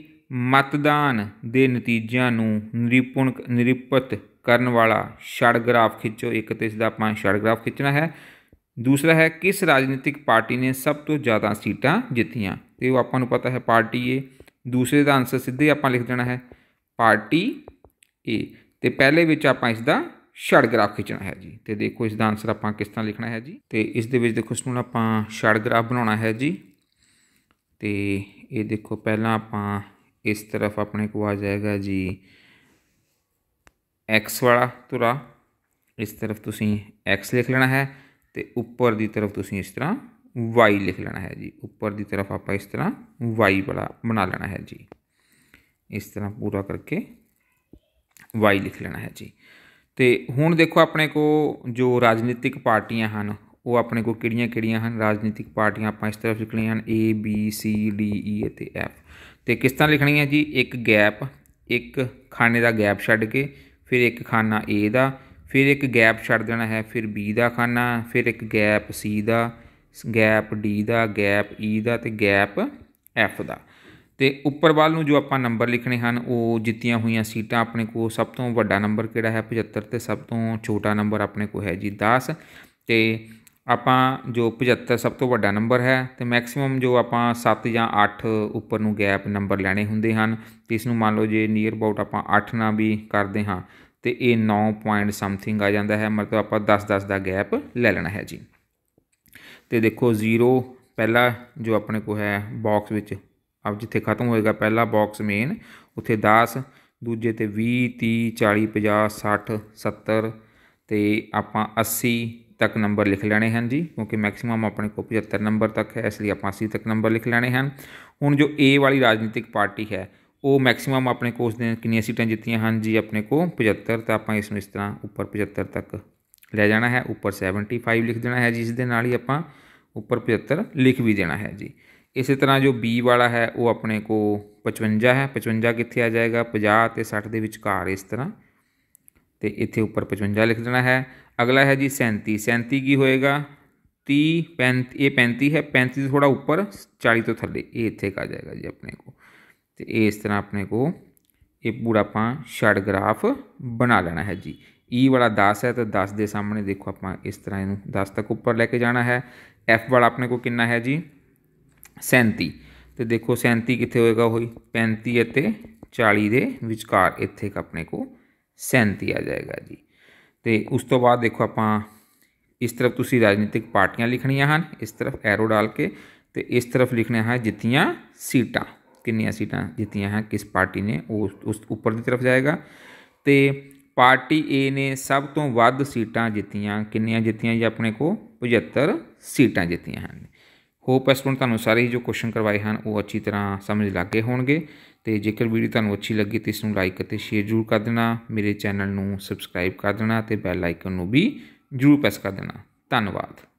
ਮਤਦਾਨ ਦੇ ਨਤੀਜਿਆਂ ਨੂੰ ਨਿਰੂਪਣ ਨਿਰਪਤ ਕਰਨ ਵਾਲਾ ਛੜ ਗ੍ਰਾਫ ਖਿੱਚੋ ਇੱਕ ਤੇ ਇਸ ਦਾ ਆਪਾਂ ਛੜ ਗ੍ਰਾਫ ਖਿੱਚਣਾ ਹੈ ਦੂਸਰਾ ਹੈ ਕਿਸ ਰਾਜਨੀਤਿਕ ਪਾਰਟੀ ਨੇ ਸਭ ਤੋਂ ਜ਼ਿਆਦਾ ਸੀਟਾਂ ਜਿੱਤੀਆਂ ਤੇ ਉਹ ਆਪਾਂ ਨੂੰ ਪਤਾ ਹੈ ਪਾਰਟੀ ਏ ਦੂਸਰੇ ਦਾ ਆਨਸਰ ਸਿੱਧੇ ਆਪਾਂ ਲਿਖ ਦੇਣਾ ਹੈ ਪਾਰਟੀ ਏ ਤੇ ਪਹਿਲੇ ਵਿੱਚ ਆਪਾਂ ਇਸ ਦਾ ਛੜ ਗ੍ਰਾਫ ਖਿੱਚਣਾ ਹੈ ਜੀ ਤੇ ਦੇਖੋ ਇਸ ਦਾ ਆਨਸਰ ਆਪਾਂ ਕਿਸ ਤਰ੍ਹਾਂ ਲਿਖਣਾ ਹੈ ਜੀ ਤੇ ਇਸ ਦੇ ਵਿੱਚ ਦੇਖੋ ਇਸ ਨੂੰ ਆਪਾਂ ਛੜ ਗ੍ਰਾਫ ਬਣਾਉਣਾ ਹੈ ਜੀ ਤੇ ਇਹ ਦੇਖੋ ਪਹਿਲਾਂ ਆਪਾਂ ਇਸ ਤਰਫ ਆਪਣੇ ਕੋ ਆ ਜਾਏਗਾ ਜੀ x ਵਾਲਾ ਤੁਰਾ ਇਸ ਤਰਫ ਤੁਸੀਂ x ਲਿਖ ਲੈਣਾ ਹੈ ਤੇ ਉੱਪਰ ਦੀ ਤਰਫ ਤੁਸੀਂ ਇਸ ਤਰ੍ਹਾਂ y ਲਿਖ ਲੈਣਾ ਹੈ ਜੀ ਉੱਪਰ ਦੀ ਤਰਫ ਆਪਾਂ ਇਸ ਤਰ੍ਹਾਂ y ਵਾਲਾ ਬਣਾ ਲੈਣਾ ਹੈ ਜੀ ਇਸ ਤਰ੍ਹਾਂ ਪੂਰਾ ਕਰਕੇ y ਲਿਖ ਲੈਣਾ ਹੈ ਜੀ ਤੇ ਹੁਣ ਦੇਖੋ ਆਪਣੇ ਕੋ ਜੋ ਰਾਜਨੀਤਿਕ ਪਾਰਟੀਆਂ ਹਨ ਉਹ ਆਪਣੇ ਕੋਲ ਕਿਹੜੀਆਂ-ਕਿਹੜੀਆਂ ਹਨ ਰਾਜਨੀਤਿਕ ਪਾਰਟੀਆਂ ਆਪਾਂ ਇਸ ਤਰ੍ਹਾਂ ਲਿਖਣੀਆਂ ਹਨ A B C D E ਅਤੇ F ਤੇ ਕਿਸ ਤਰ੍ਹਾਂ ਲਿਖਣੀ ਹੈ ਜੀ ਇੱਕ ਗੈਪ ਇੱਕ ਖਾਨੇ ਦਾ ਗੈਪ ਛੱਡ ਕੇ ਫਿਰ ਇੱਕ ਖਾਨਾ A ਦਾ ਫਿਰ ਇੱਕ ਗੈਪ ਛੱਡ ਦੇਣਾ ਹੈ ਫਿਰ B ਦਾ ਖਾਨਾ ਫਿਰ ਇੱਕ ਗੈਪ C ਦਾ ਗੈਪ D ਦਾ ਗੈਪ E ਦਾ ਤੇ ਗੈਪ F ਦਾ ਤੇ ਉੱਪਰ ਵੱਲ ਨੂੰ ਜੋ ਆਪਾਂ ਨੰਬਰ ਲਿਖਣੇ ਹਨ ਉਹ ਜਿੱਤੀਆਂ ਹੋਈਆਂ ਸੀਟਾਂ ਆਪਣੇ ਕੋਲ ਸਭ ਤੋਂ ਵੱਡਾ ਨੰਬਰ ਕਿਹੜਾ ਹੈ 75 ਤੇ ਸਭ ਤੋਂ ਛੋਟਾ ਨੰਬਰ ਆਪਣੇ ਕੋਲ ਹੈ ਜੀ 10 ਤੇ ਆਪਾਂ ਜੋ 75 ਸਭ ਤੋਂ ਵੱਡਾ ਨੰਬਰ ਹੈ ਤੇ ਮੈਕਸਿਮਮ ਜੋ ਆਪਾਂ 7 ਜਾਂ 8 ਉੱਪਰ ਨੂੰ ਗੈਪ ਨੰਬਰ ਲੈਣੇ ਹੁੰਦੇ ਹਨ ਤੇ ਇਸ ਨੂੰ ਮੰਨ ਲਓ ਜੇ ਨੀਅਰ ਅਬਾਊਟ ਆਪਾਂ 8 ਨਾ ਵੀ ਕਰਦੇ ਹਾਂ ਤੇ ਇਹ 9 ਪੁਆਇੰਟ ਸਮਥਿੰਗ ਆ ਜਾਂਦਾ ਹੈ ਮਤਲਬ ਆਪਾਂ 10-10 ਦਾ ਗੈਪ ਲੈ ਲੈਣਾ ਹੈ ਜੀ ਤੇ ਦੇਖੋ 0 ਪਹਿਲਾ ਜੋ ਆਪਣੇ ਕੋ ਹੈ ਬਾਕਸ ਵਿੱਚ ਆਪ ਜਿੱਥੇ ਖਤਮ ਹੋਏਗਾ ਪਹਿਲਾ ਬਾਕਸ ਮੇਨ ਉੱਥੇ 10 ਦੂਜੇ ਤੇ 20 30 40 50 60 70 ਤੇ ਆਪਾਂ 80 ਤੱਕ ਨੰਬਰ ਲਿਖ ਲੈਣੇ ਹਨ ਜੀ ਕਿਉਂਕਿ ਮੈਕਸਿਮਮ ਆਪਣੇ ਕੋਲ 75 ਨੰਬਰ ਤੱਕ ਹੈ ਇਸ ਲਈ ਆਪਾਂ 80 ਤੱਕ ਨੰਬਰ ਲਿਖ ਲੈਣੇ ਹਨ ਹੁਣ ਜੋ A ਵਾਲੀ ਰਾਜਨੀਤਿਕ ਪਾਰਟੀ ਹੈ ਉਹ ਮੈਕਸਿਮਮ ਆਪਣੇ ਕੋਲ ਉਸ ਨੇ ਕਿੰਨੀਆਂ ਸੀਟਾਂ ਜਿੱਤੀਆਂ ਹਨ ਜੀ ਆਪਣੇ ਕੋਲ 75 ਤਾਂ ਆਪਾਂ ਇਸ ਨੂੰ ਇਸ ਤਰ੍ਹਾਂ ਉੱਪਰ 75 ਤੱਕ ਲੈ ਜਾਣਾ ਹੈ ਉੱਪਰ 75 ਲਿਖ ਦੇਣਾ ਹੈ ਜੀ ਇਸ ਦੇ ਨਾਲ ਹੀ ਆਪਾਂ ਉੱਪਰ 75 ਲਿਖ ਵੀ ਦੇਣਾ ਹੈ ਜੀ ਇਸੇ ਤਰ੍ਹਾਂ ਜੋ B ਵਾਲਾ ਹੈ ਉਹ ਆਪਣੇ ਕੋ 55 ਹੈ 55 ਕਿੱਥੇ ਆ ਜਾਏਗਾ 50 ਤੇ 60 ਦੇ ਵਿਚਕਾਰ ਇਸ ਤਰ੍ਹਾਂ ਤੇ ਇੱਥੇ ਉੱਪਰ 55 ਲਿਖ ਦੇਣਾ ਹੈ अगला है जी सैंती सैंती की होएगा ती पैंती ये पैंती है पैंती से थोड़ा ऊपर चाली तो थले ये इतने का आ जाएगा जी अपने को तो ये इस तरह अपने को ये पूरा अपना छड़ ग्राफ बना लेना है जी ई e वाला दस है तो दस के सामने देखो आप इस तरह इन दस तक उपर लैके जाना है एफ वाला अपने को कि है जी सैंती तो देखो सैंती कितने होएगा वही पैंती चाली के विचकार इतने का अपने को सैंती आ जाएगा जी ਤੇ ਉਸ ਤੋਂ ਬਾਅਦ ਦੇਖੋ ਆਪਾਂ ਇਸ ਤਰਫ ਤੁਸੀਂ ਰਾਜਨੀਤਿਕ ਪਾਰਟੀਆਂ ਲਿਖਣੀਆਂ ਹਨ ਇਸ ਤਰਫ ਐਰੋ ਡਾਲ ਕੇ ਤੇ ਇਸ ਤਰਫ ਲਿਖਣਾ ਹੈ ਜਿੱਤੀਆਂ ਸੀਟਾਂ ਕਿੰਨੀਆਂ ਸੀਟਾਂ ਜਿੱਤੀਆਂ ਹਨ ਕਿਸ ਪਾਰਟੀ ਨੇ ਉਸ ਉਸ ਉੱਪਰ ਦੀ ਤਰਫ ਜਾਏਗਾ ਤੇ ਪਾਰਟੀ A ਨੇ ਸਭ ਤੋਂ ਵੱਧ ਸੀਟਾਂ ਜਿੱਤੀਆਂ ਕਿੰਨੀਆਂ ਜਿੱਤੀਆਂ ਜੀ ਆਪਣੇ ਕੋ 75 ਸੀਟਾਂ ਜਿੱਤੀਆਂ ਹਨ ਹੋਪ ਐਸਟੂਡੈਂਟ ਤੁਹਾਨੂੰ ਸਾਰੇ ਜੋ ਕੁਐਸਚਨ ਕਰਵਾਏ ਹਨ ਉਹ ਅੱਛੀ ਤਰ੍ਹਾਂ ਸਮਝ ਲੱਗੇ ਹੋਣਗੇ ਤੇ ਜੇਕਰ ਵੀਡੀਓ ਤੁਹਾਨੂੰ ਅੱਛੀ ਲੱਗੀ ਤੇ ਇਸ ਨੂੰ ਲਾਈਕ ਅਤੇ ਸ਼ੇਅਰ ਜ਼ਰੂਰ ਕਰ ਦੇਣਾ ਮੇਰੇ ਚੈਨਲ ਨੂੰ ਸਬਸਕ੍ਰਾਈਬ ਕਰ ਦੇਣਾ ਤੇ ਬੈਲ ਆਈਕਨ ਨੂੰ ਵੀ ਜ਼ਰੂਰ ਪ੍ਰੈਸ ਕਰ ਦੇਣਾ ਧੰਨਵਾਦ